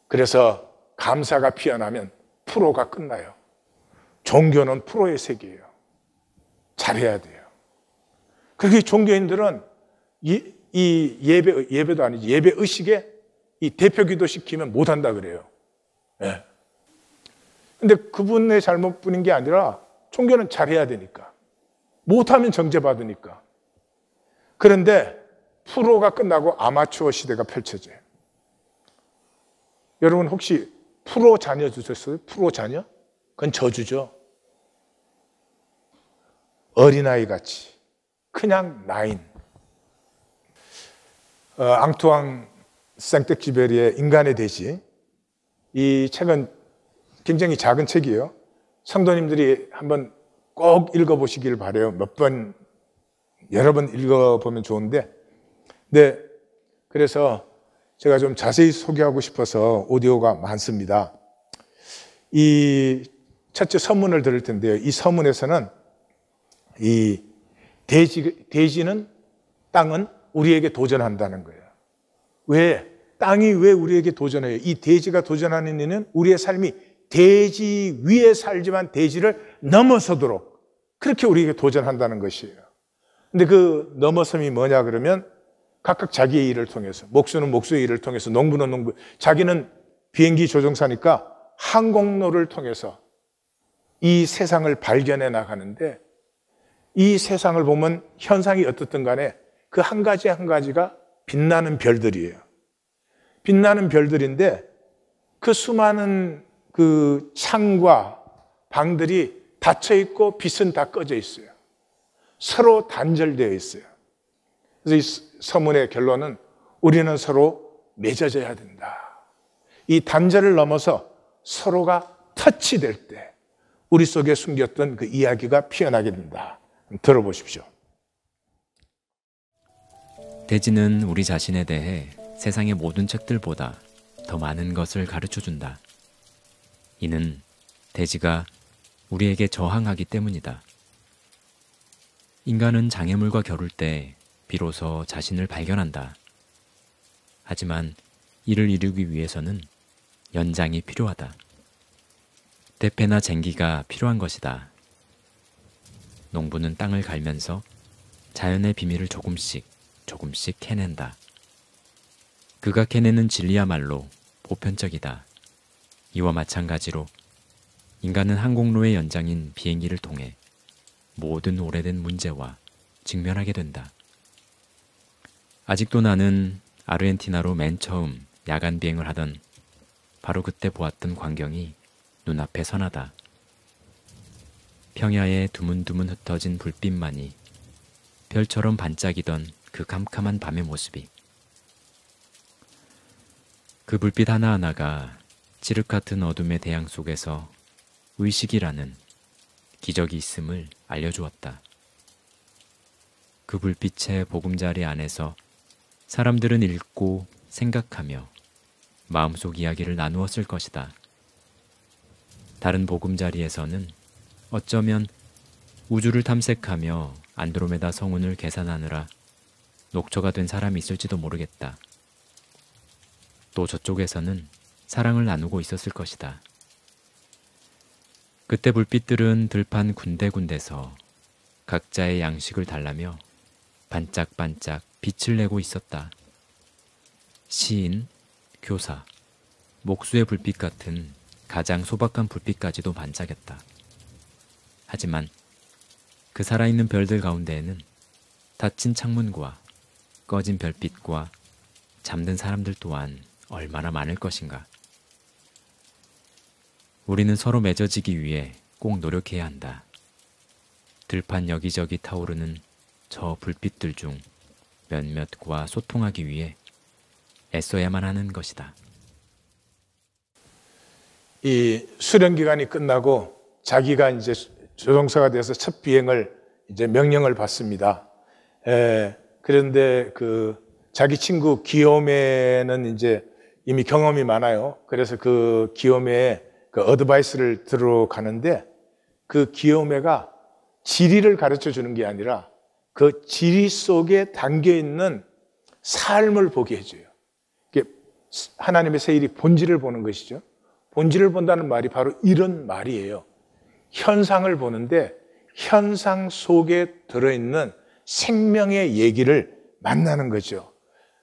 그래서 감사가 피어나면 프로가 끝나요. 종교는 프로의 세계예요. 잘해야 돼요. 그게 종교인들은 이, 이 예배, 예배도 아니지, 예배 의식에 이 대표 기도 시키면 못한다 그래요. 예. 근데 그분의 잘못뿐인 게 아니라 종교는 잘해야 되니까. 못하면 정죄받으니까. 그런데 프로가 끝나고 아마추어 시대가 펼쳐져요. 여러분 혹시 프로 자녀 주셨어요? 프로 자녀? 그건 저주죠. 어린아이 같이. 그냥 나인. 어, 앙투앙 생텍지베리의 인간의 대지 이 책은 굉장히 작은 책이에요. 성도님들이 한번 꼭 읽어보시길 바래요. 몇 번, 여러 번 읽어보면 좋은데. 네. 그래서 제가 좀 자세히 소개하고 싶어서 오디오가 많습니다. 이 첫째 서문을 들을 텐데요. 이 서문에서는 이돼지 대지는 땅은 우리에게 도전한다는 거예요. 왜? 땅이 왜 우리에게 도전해요? 이 대지가 도전하는 이는 우리의 삶이 대지 위에 살지만 대지를 넘어서도록 그렇게 우리에게 도전한다는 것이에요. 근데 그 넘어섬이 뭐냐 그러면 각각 자기의 일을 통해서 목수는 목수의 일을 통해서 농부는 농부 자기는 비행기 조종사니까 항공로를 통해서 이 세상을 발견해 나가는데 이 세상을 보면 현상이 어떻든 간에 그 한 가지 한 가지가 빛나는 별들이에요. 빛나는 별들인데 그 수많은 그 창과 방들이 닫혀 있고 빛은 다 꺼져 있어요. 서로 단절되어 있어요. 그래서 이 서문의 결론은 우리는 서로 맺어져야 된다. 이 단절을 넘어서 서로가 터치될 때 우리 속에 숨겼던 그 이야기가 피어나게 된다. 들어보십시오. 대지는 우리 자신에 대해 세상의 모든 책들보다 더 많은 것을 가르쳐 준다. 이는 돼지가 우리에게 저항하기 때문이다. 인간은 장애물과 겨룰 때 비로소 자신을 발견한다. 하지만 이를 이루기 위해서는 연장이 필요하다. 대패나 쟁기가 필요한 것이다. 농부는 땅을 갈면서 자연의 비밀을 조금씩 조금씩 캐낸다. 그가 캐내는 진리야말로 보편적이다. 이와 마찬가지로 인간은 항공로의 연장인 비행기를 통해 모든 오래된 문제와 직면하게 된다. 아직도 나는 아르헨티나로 맨 처음 야간 비행을 하던 바로 그때 보았던 광경이 눈앞에 선하다. 평야에 두문두문 흩어진 불빛만이 별처럼 반짝이던 그 캄캄한 밤의 모습이 그 불빛 하나하나가 지륵 같은 어둠의 대양 속에서 의식이라는 기적이 있음을 알려주었다. 그 불빛의 보금자리 안에서 사람들은 읽고 생각하며 마음속 이야기를 나누었을 것이다. 다른 보금자리에서는 어쩌면 우주를 탐색하며 안드로메다 성운을 계산하느라 녹초가 된 사람이 있을지도 모르겠다. 또 저쪽에서는 사랑을 나누고 있었을 것이다. 그때 불빛들은 들판 군데군데서 각자의 양식을 달라며 반짝반짝 빛을 내고 있었다. 시인, 교사, 목수의 불빛 같은 가장 소박한 불빛까지도 반짝였다. 하지만 그 살아있는 별들 가운데에는 닫힌 창문과 꺼진 별빛과 잠든 사람들 또한 얼마나 많을 것인가. 우리는 서로 맺어지기 위해 꼭 노력해야 한다. 들판 여기저기 타오르는 저 불빛들 중 몇몇과 소통하기 위해 애써야만 하는 것이다. 이 수련 기간이 끝나고 자기가 이제 조종사가 돼서 첫 비행을 이제 명령을 받습니다. 에, 그런데 그 자기 친구 기욤에는 이제 이미 경험이 많아요. 그래서 그 기요메의 그 어드바이스를 들어가는데 그 기요메가 지리를 가르쳐 주는 게 아니라 그 지리 속에 담겨 있는 삶을 보게 해줘요. 하나님의 세일이 본질을 보는 것이죠. 본질을 본다는 말이 바로 이런 말이에요. 현상을 보는데 현상 속에 들어있는 생명의 얘기를 만나는 거죠.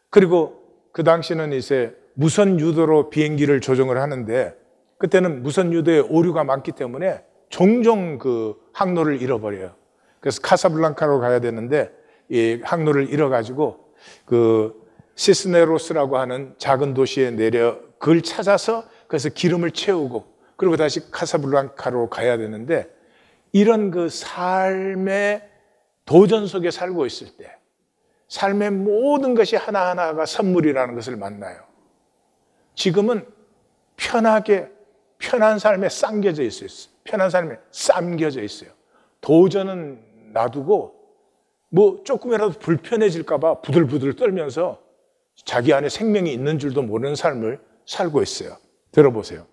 그리고 그 당시는 이제 무선 유도로 비행기를 조정을 하는데 그때는 무선 유도에 오류가 많기 때문에 종종 그 항로를 잃어버려요. 그래서 카사블랑카로 가야 되는데 이 항로를 잃어가지고 그 시스네로스라고 하는 작은 도시에 내려 그걸 찾아서 그래서 기름을 채우고 그리고 다시 카사블랑카로 가야 되는데 이런 그 삶의 도전 속에 살고 있을 때 삶의 모든 것이 하나하나가 선물이라는 것을 만나요. 지금은 편하게 편한 삶에 쌍겨져 있어요. 편한 삶에 쌈겨져 있어요. 도전은 놔두고 뭐 조금이라도 불편해질까봐 부들부들 떨면서 자기 안에 생명이 있는 줄도 모르는 삶을 살고 있어요. 들어보세요.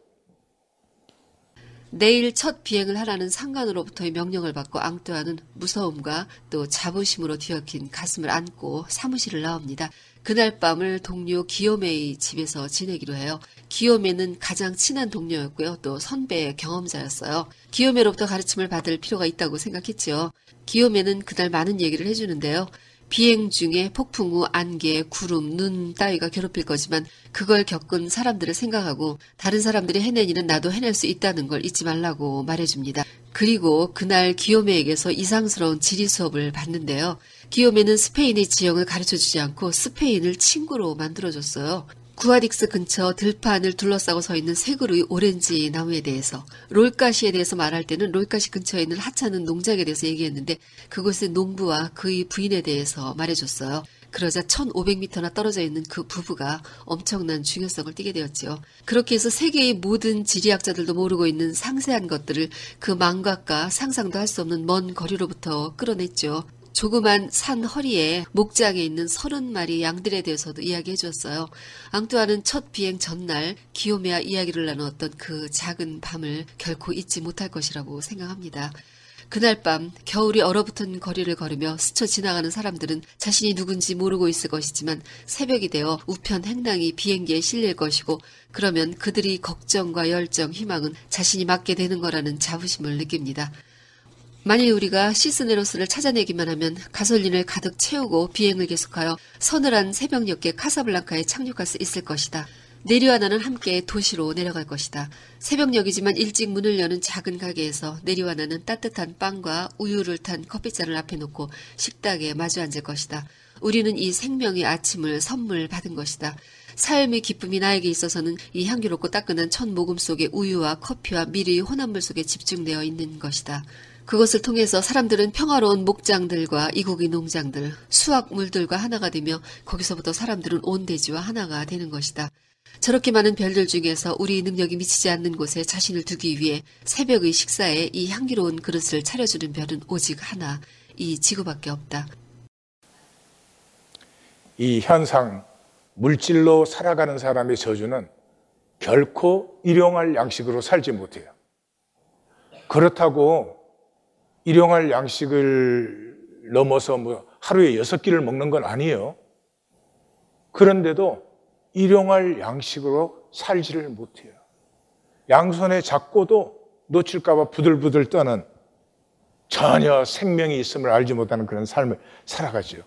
내일 첫 비행을 하라는 상관으로부터의 명령을 받고 앙뚜아는 무서움과 또 자부심으로 뒤엉킨 가슴을 안고 사무실을 나옵니다. 그날 밤을 동료 기요메의 집에서 지내기로 해요. 기요메는 가장 친한 동료였고요. 또 선배 경험자였어요. 기요메로부터 가르침을 받을 필요가 있다고 생각했죠 기요메는 그날 많은 얘기를 해주는데요. 비행 중에 폭풍 우 안개, 구름, 눈 따위가 괴롭힐 거지만 그걸 겪은 사람들을 생각하고 다른 사람들이 해낸 일은 나도 해낼 수 있다는 걸 잊지 말라고 말해줍니다. 그리고 그날 기요메에게서 이상스러운 지리 수업을 받는데요. 기요메는 스페인의 지형을 가르쳐주지 않고 스페인을 친구로 만들어줬어요. 구아딕스 근처 들판을 둘러싸고 서 있는 색으로의 오렌지 나무에 대해서 롤가시에 대해서 말할 때는 롤가시 근처에 있는 하찮은 농장에 대해서 얘기했는데 그곳의 농부와 그의 부인에 대해서 말해줬어요. 그러자 1500m나 떨어져 있는 그 부부가 엄청난 중요성을 띠게 되었지요. 그렇게 해서 세계의 모든 지리학자들도 모르고 있는 상세한 것들을 그 망각과 상상도 할 수 없는 먼 거리로부터 끌어냈죠. 조그만 산 허리에 목장에 있는 서른 마리 양들에 대해서도 이야기해 주었어요 앙뚜아는 첫 비행 전날 기요메와 이야기를 나누었던 그 작은 밤을 결코 잊지 못할 것이라고 생각합니다. 그날 밤 겨울이 얼어붙은 거리를 걸으며 스쳐 지나가는 사람들은 자신이 누군지 모르고 있을 것이지만 새벽이 되어 우편 행랑이 비행기에 실릴 것이고 그러면 그들이 걱정과 열정, 희망은 자신이 맡게 되는 거라는 자부심을 느낍니다. 만일 우리가 시스네로스를 찾아내기만 하면 가솔린을 가득 채우고 비행을 계속하여 서늘한 새벽녘에 카사블랑카에 착륙할 수 있을 것이다. 내리와나는 함께 도시로 내려갈 것이다. 새벽녘이지만 일찍 문을 여는 작은 가게에서 내리와나는 따뜻한 빵과 우유를 탄 커피잔을 앞에 놓고 식탁에 마주 앉을 것이다. 우리는 이 생명의 아침을 선물 받은 것이다. 삶의 기쁨이 나에게 있어서는 이 향기롭고 따끈한 첫 모금 속에 우유와 커피와 미리의 혼합물 속에 집중되어 있는 것이다. 그것을 통해서 사람들은 평화로운 목장들과 이국의 농장들, 수확물들과 하나가 되며 거기서부터 사람들은 온 대지와 하나가 되는 것이다. 저렇게 많은 별들 중에서 우리 능력이 미치지 않는 곳에 자신을 두기 위해 새벽의 식사에 이 향기로운 그릇을 차려주는 별은 오직 하나, 이 지구밖에 없다. 이 현상, 물질로 살아가는 사람의 저주는 결코 일용할 양식으로 살지 못해요. 그렇다고 일용할 양식을 넘어서 뭐 하루에 여섯 끼를 먹는 건 아니에요. 그런데도 일용할 양식으로 살지를 못해요. 양손에 잡고도 놓칠까봐 부들부들 떠는 전혀 생명이 있음을 알지 못하는 그런 삶을 살아가지요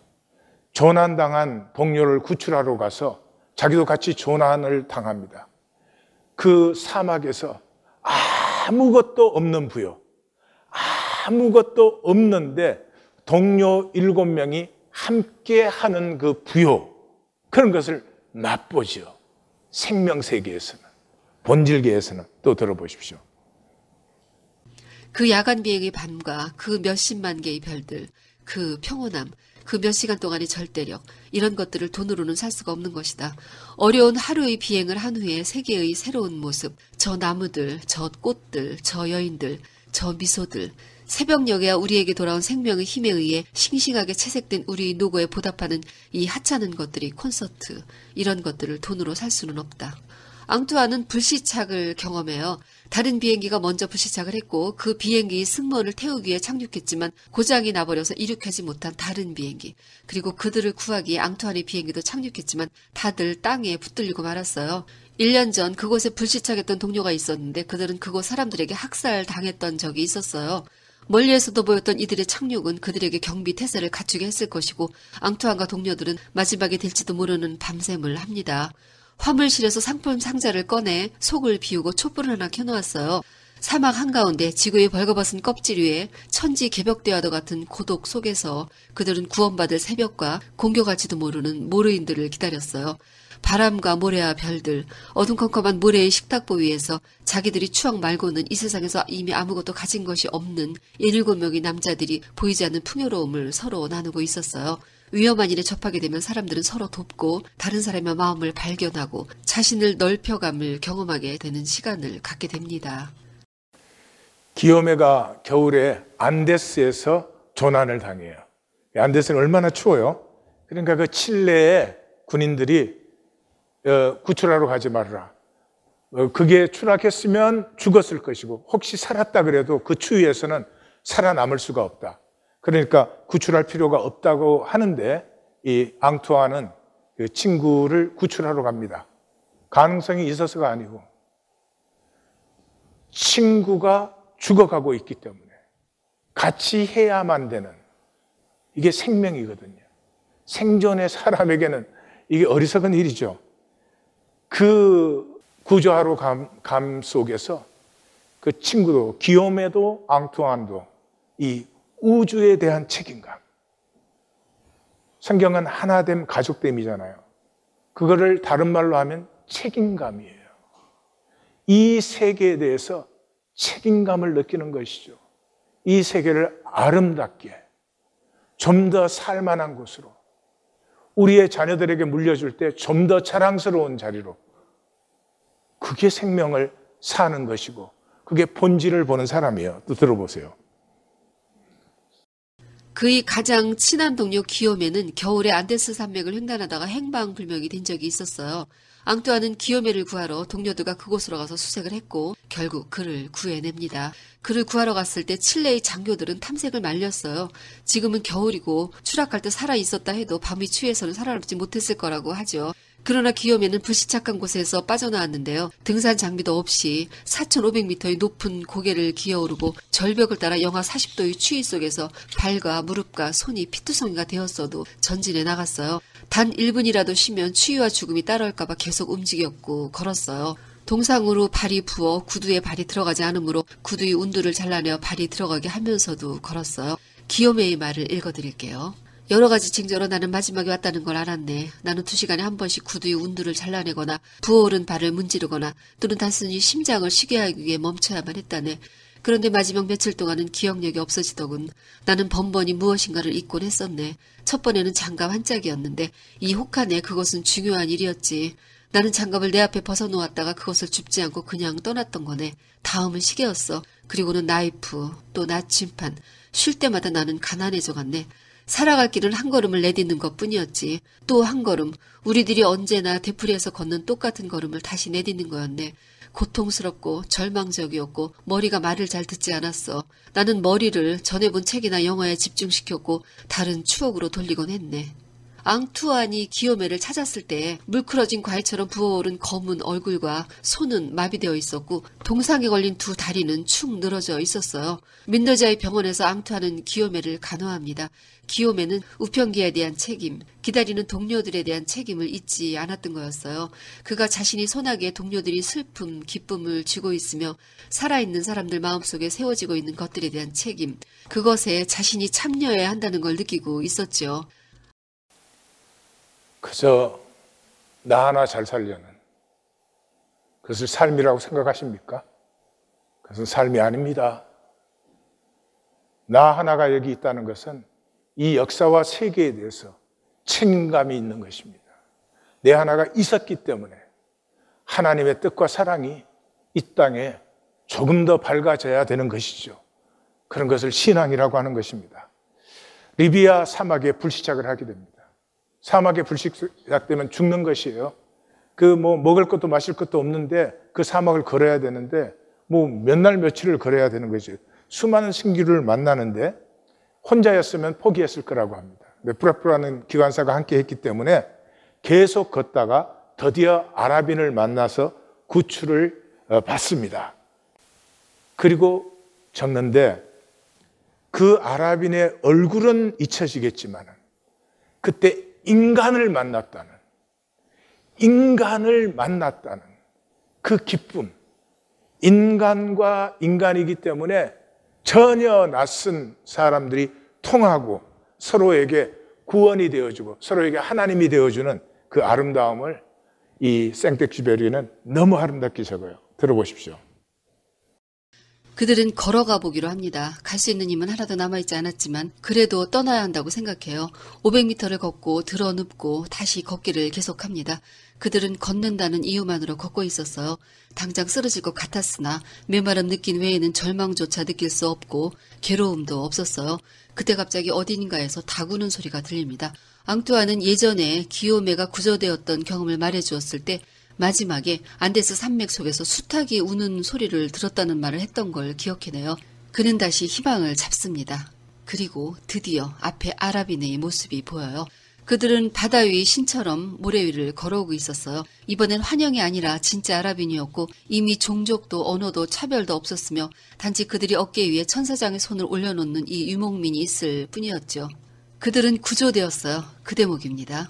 조난당한 동료를 구출하러 가서 자기도 같이 조난을 당합니다. 그 사막에서 아무것도 없는 부여 아무것도 없는데 동료 일곱 명이 함께 하는 그부여 그런 것을 맛보죠. 생명 세계에서는 본질계에서는 또 들어보십시오. 그 야간 비행의 밤과 그 몇십만 개의 별들, 그 평온함, 그 몇 시간 동안의 절대력, 이런 것들을 돈으로는 살 수가 없는 것이다. 어려운 하루의 비행을 한 후에 세계의 새로운 모습, 저 나무들, 저 꽃들, 저 여인들, 저 미소들, 새벽녘에야 우리에게 돌아온 생명의 힘에 의해 싱싱하게 채색된 우리 노고에 보답하는 이 하찮은 것들이 콘서트 이런 것들을 돈으로 살 수는 없다. 앙투아는 불시착을 경험해요. 다른 비행기가 먼저 불시착을 했고 그 비행기의 승무원을 태우기 위해 착륙했지만 고장이 나버려서 이륙하지 못한 다른 비행기 그리고 그들을 구하기 에 앙투안의 비행기도 착륙했지만 다들 땅에 붙들리고 말았어요. 1년 전 그곳에 불시착했던 동료가 있었는데 그들은 그곳 사람들에게 학살 당했던 적이 있었어요. 멀리에서도 보였던 이들의 착륙은 그들에게 경비 태세를 갖추게 했을 것이고 앙투안과 동료들은 마지막이 될지도 모르는 밤샘을 합니다. 화물실에서 상품 상자를 꺼내 속을 비우고 촛불을 하나 켜놓았어요. 사막 한가운데 지구의 벌거벗은 껍질 위에 천지 개벽대와도 같은 고독 속에서 그들은 구원받을 새벽과 공교할지도 모르는 모르인들을 기다렸어요. 바람과 모래와 별들, 어둠컴컴한 모래의 식탁보 위에서 자기들이 추억 말고는 이 세상에서 이미 아무것도 가진 것이 없는 예곱 명의 남자들이 보이지 않는 풍요로움을 서로 나누고 있었어요. 위험한 일에 접하게 되면 사람들은 서로 돕고 다른 사람의 마음을 발견하고 자신을 넓혀감을 경험하게 되는 시간을 갖게 됩니다. 기요메가 겨울에 안데스에서 조난을 당해요. 안데스는 얼마나 추워요? 그러니까 그 칠레의 군인들이 어, 구출하러 가지 말라. 어, 그게 추락했으면 죽었을 것이고 혹시 살았다 그래도 그 추위에서는 살아남을 수가 없다. 그러니까 구출할 필요가 없다고 하는데 이 앙투아는 그 친구를 구출하러 갑니다. 가능성이 있어서가 아니고 친구가 죽어가고 있기 때문에 같이 해야만 되는 이게 생명이거든요. 생존의 사람에게는 이게 어리석은 일이죠. 그 구조하러 감, 감 속에서 그 친구도 기욤에도 앙투안도 이 우주에 대한 책임감. 성경은 하나됨, 가족됨이잖아요. 그거를 다른 말로 하면 책임감이에요. 이 세계에 대해서 책임감을 느끼는 것이죠. 이 세계를 아름답게 좀 더 살만한 곳으로 우리의 자녀들에게 물려줄 때 좀 더 자랑스러운 자리로. 그게 생명을 사는 것이고, 그게 본질을 보는 사람이에요. 또 들어보세요. 그의 가장 친한 동료 기욤에는 겨울에 안데스 산맥을 횡단하다가 행방불명이 된 적이 있었어요. 앙투아는 기요메를 구하러 동료들과 그곳으로 가서 수색을 했고 결국 그를 구해냅니다. 그를 구하러 갔을 때 칠레의 장교들은 탐색을 말렸어요. 지금은 겨울이고 추락할 때 살아 있었다 해도 밤이 추위에서는 살아남지 못했을 거라고 하죠. 그러나 기요미는 불시착한 곳에서 빠져나왔는데요. 등산 장비도 없이 4,500m의 높은 고개를 기어오르고 절벽을 따라 영하 40도의 추위 속에서 발과 무릎과 손이 피투성이가 되었어도 전진해 나갔어요. 단 1분이라도 쉬면 추위와 죽음이 따라올까봐 계속 움직였고 걸었어요. 동상으로 발이 부어 구두에 발이 들어가지 않으므로 구두의 운두를 잘라내어 발이 들어가게 하면서도 걸었어요. 기요메의 말을 읽어드릴게요. 여러 가지 징조로 나는 마지막에 왔다는 걸 알았네. 나는 두 시간에 한 번씩 구두의 운두를 잘라내거나 부어오른 발을 문지르거나 또는 단순히 심장을 쉬게 하기 위해 멈춰야만 했다네. 그런데 마지막 며칠 동안은 기억력이 없어지더군. 나는 번번이 무엇인가를 잊곤 했었네. 첫 번에는 장갑 한 짝이었는데 이 혹한에 그것은 중요한 일이었지. 나는 장갑을 내 앞에 벗어놓았다가 그것을 줍지 않고 그냥 떠났던 거네. 다음은 시계였어. 그리고는 나이프, 또 나침판. 쉴 때마다 나는 가난해져 갔네. 살아갈 길을 한 걸음을 내딛는 것뿐이었지. 또 한 걸음. 우리들이 언제나 되풀이해서 걷는 똑같은 걸음을 다시 내딛는 거였네. 고통스럽고 절망적이었고 머리가 말을 잘 듣지 않았어. 나는 머리를 전에 본 책이나 영화에 집중시켰고 다른 추억으로 돌리곤 했네. 앙투안이 기요메를 찾았을 때물크러진 과일처럼 부어오른 검은 얼굴과 손은 마비되어 있었고 동상에 걸린 두 다리는 축 늘어져 있었어요. 민더자의 병원에서 앙투안은 기요메를 간호합니다. 기요메는 우편기에 대한 책임, 기다리는 동료들에 대한 책임을 잊지 않았던 거였어요. 그가 자신이 손아귀에 동료들이 슬픔, 기쁨을 쥐고 있으며 살아있는 사람들 마음속에 세워지고 있는 것들에 대한 책임, 그것에 자신이 참여해야 한다는 걸 느끼고 있었지요. 그저 나 하나 잘 살려는 그것을 삶이라고 생각하십니까? 그것은 삶이 아닙니다. 나 하나가 여기 있다는 것은 이 역사와 세계에 대해서 책임감이 있는 것입니다. 내 하나가 있었기 때문에 하나님의 뜻과 사랑이 이 땅에 조금 더 밝아져야 되는 것이죠. 그런 것을 신앙이라고 하는 것입니다. 리비아 사막에 불시착을 하게 됩니다. 사막에 불식약되면 죽는 것이에요. 그 뭐 먹을 것도 마실 것도 없는데 그 사막을 걸어야 되는데 뭐 몇 날 며칠을 걸어야 되는 거죠. 수많은 신기루를 만나는데 혼자였으면 포기했을 거라고 합니다. 근 프라프라는 기관사가 함께 했기 때문에 계속 걷다가 드디어 아랍인을 만나서 구출을 어, 받습니다. 그리고 졌는데 그 아랍인의 얼굴은 잊혀지겠지만 그때 인간을 만났다는, 인간을 만났다는 그 기쁨. 인간과 인간이기 때문에 전혀 낯선 사람들이 통하고 서로에게 구원이 되어주고 서로에게 하나님이 되어주는 그 아름다움을 이 생텍쥐베리는 너무 아름답게 적어요. 들어보십시오. 그들은 걸어가 보기로 합니다. 갈 수 있는 힘은 하나도 남아있지 않았지만 그래도 떠나야 한다고 생각해요. 500m를 걷고 드러눕고 다시 걷기를 계속합니다. 그들은 걷는다는 이유만으로 걷고 있었어요. 당장 쓰러질 것 같았으나 메마름 느낀 외에는 절망조차 느낄 수 없고 괴로움도 없었어요. 그때 갑자기 어딘가에서 다구는 소리가 들립니다. 앙투아는 예전에 기요메가 구조되었던 경험을 말해주었을 때 마지막에 안데스 산맥 속에서 수탉이 우는 소리를 들었다는 말을 했던 걸 기억해내요. 그는 다시 희망을 잡습니다. 그리고 드디어 앞에 아랍인의 모습이 보여요. 그들은 바다 위 신처럼 모래 위를 걸어오고 있었어요. 이번엔 환영이 아니라 진짜 아랍인이었고 이미 종족도 언어도 차별도 없었으며 단지 그들이 어깨 위에 천사장의 손을 올려놓는 이 유목민이 있을 뿐이었죠. 그들은 구조되었어요. 그 대목입니다.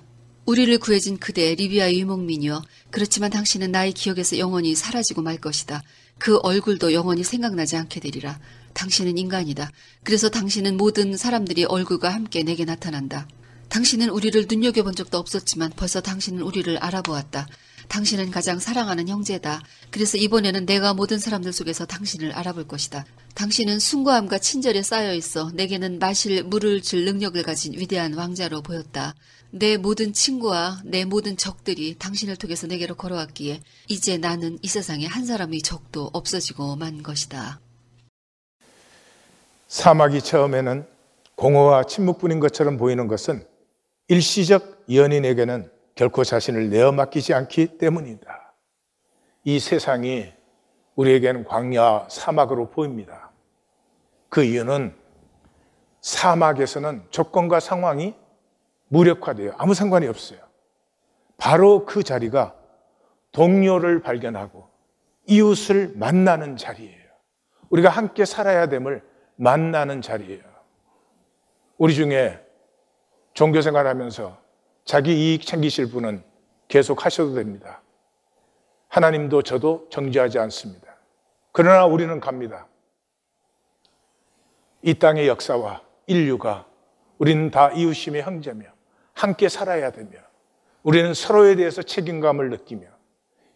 우리를 구해진 그대 리비아 유목민이여. 그렇지만 당신은 나의 기억에서 영원히 사라지고 말 것이다. 그 얼굴도 영원히 생각나지 않게 되리라. 당신은 인간이다. 그래서 당신은 모든 사람들이 얼굴과 함께 내게 나타난다. 당신은 우리를 눈여겨본 적도 없었지만 벌써 당신은 우리를 알아보았다. 당신은 가장 사랑하는 형제다. 그래서 이번에는 내가 모든 사람들 속에서 당신을 알아볼 것이다. 당신은 숭고함과 친절에 쌓여 있어 내게는 마실 물을 줄 능력을 가진 위대한 왕자로 보였다. 내 모든 친구와 내 모든 적들이 당신을 통해서 내게로 걸어왔기에 이제 나는 이 세상에 한 사람의 적도 없어지고 만 것이다. 사막이 처음에는 공허와 침묵뿐인 것처럼 보이는 것은 일시적 연인에게는 결코 자신을 내어 맡기지 않기 때문이다. 이 세상이 우리에게는 광야 사막으로 보입니다. 그 이유는 사막에서는 조건과 상황이 무력화돼요. 아무 상관이 없어요. 바로 그 자리가 동료를 발견하고 이웃을 만나는 자리예요. 우리가 함께 살아야 됨을 만나는 자리예요. 우리 중에 종교 생활하면서 자기 이익 챙기실 분은 계속 하셔도 됩니다. 하나님도 저도 정죄하지 않습니다. 그러나 우리는 갑니다. 이 땅의 역사와 인류가 우리는 다 이웃심의 형제며 함께 살아야 되며 우리는 서로에 대해서 책임감을 느끼며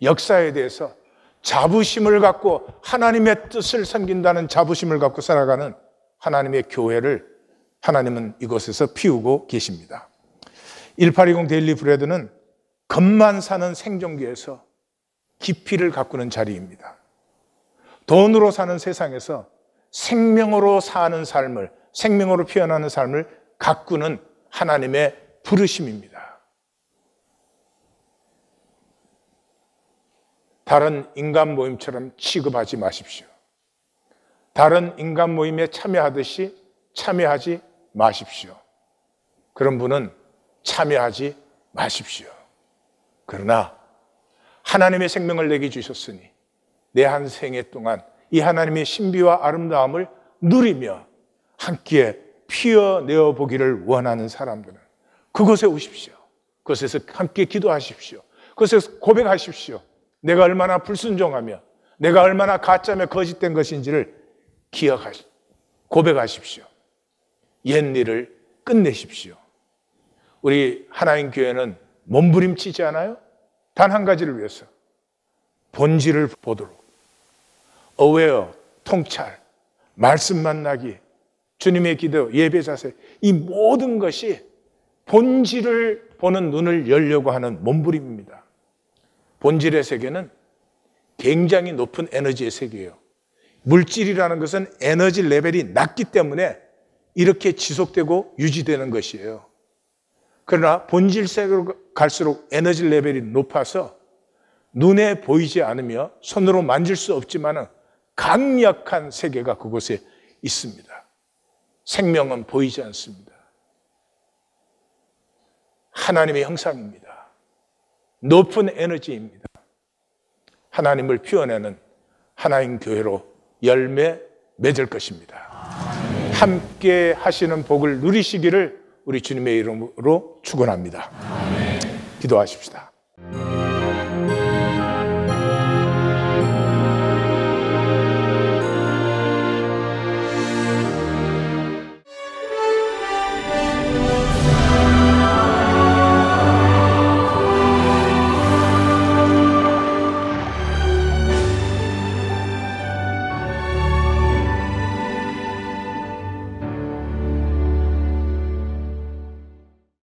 역사에 대해서 자부심을 갖고 하나님의 뜻을 섬긴다는 자부심을 갖고 살아가는 하나님의 교회를 하나님은 이곳에서 피우고 계십니다. 1820 데일리 브레드는 금만 사는 생존기에서 깊이를 가꾸는 자리입니다. 돈으로 사는 세상에서 생명으로 사는 삶을, 생명으로 표현하는 삶을 가꾸는 하나님의 부르심입니다. 다른 인간 모임처럼 취급하지 마십시오. 다른 인간 모임에 참여하듯이 참여하지 마십시오. 그런 분은 참여하지 마십시오. 그러나 하나님의 생명을 내게 주셨으니 내 한 생애 동안 이 하나님의 신비와 아름다움을 누리며 함께 피어내어 보기를 원하는 사람들은 그곳에 오십시오. 그곳에서 함께 기도하십시오. 그곳에서 고백하십시오. 내가 얼마나 불순종하며 내가 얼마나 가짜며 거짓된 것인지를 기억하십시오. 고백하십시오. 옛 일을 끝내십시오. 우리 하나님 교회는 몸부림치지 않아요? 단 한 가지를 위해서 본질을 보도록 어웨어, 통찰, 말씀 만나기, 주님의 기도, 예배 자세 이 모든 것이 본질을 보는 눈을 열려고 하는 몸부림입니다. 본질의 세계는 굉장히 높은 에너지의 세계예요. 물질이라는 것은 에너지 레벨이 낮기 때문에 이렇게 지속되고 유지되는 것이에요. 그러나 본질 세계로 갈수록 에너지 레벨이 높아서 눈에 보이지 않으며 손으로 만질 수 없지만 강력한 세계가 그곳에 있습니다. 생명은 보이지 않습니다. 하나님의 형상입니다. 높은 에너지입니다. 하나님을 피워내는 하나님 교회로 열매 맺을 것입니다. 함께 하시는 복을 누리시기를 우리 주님의 이름으로 축원합니다. 기도하십시다.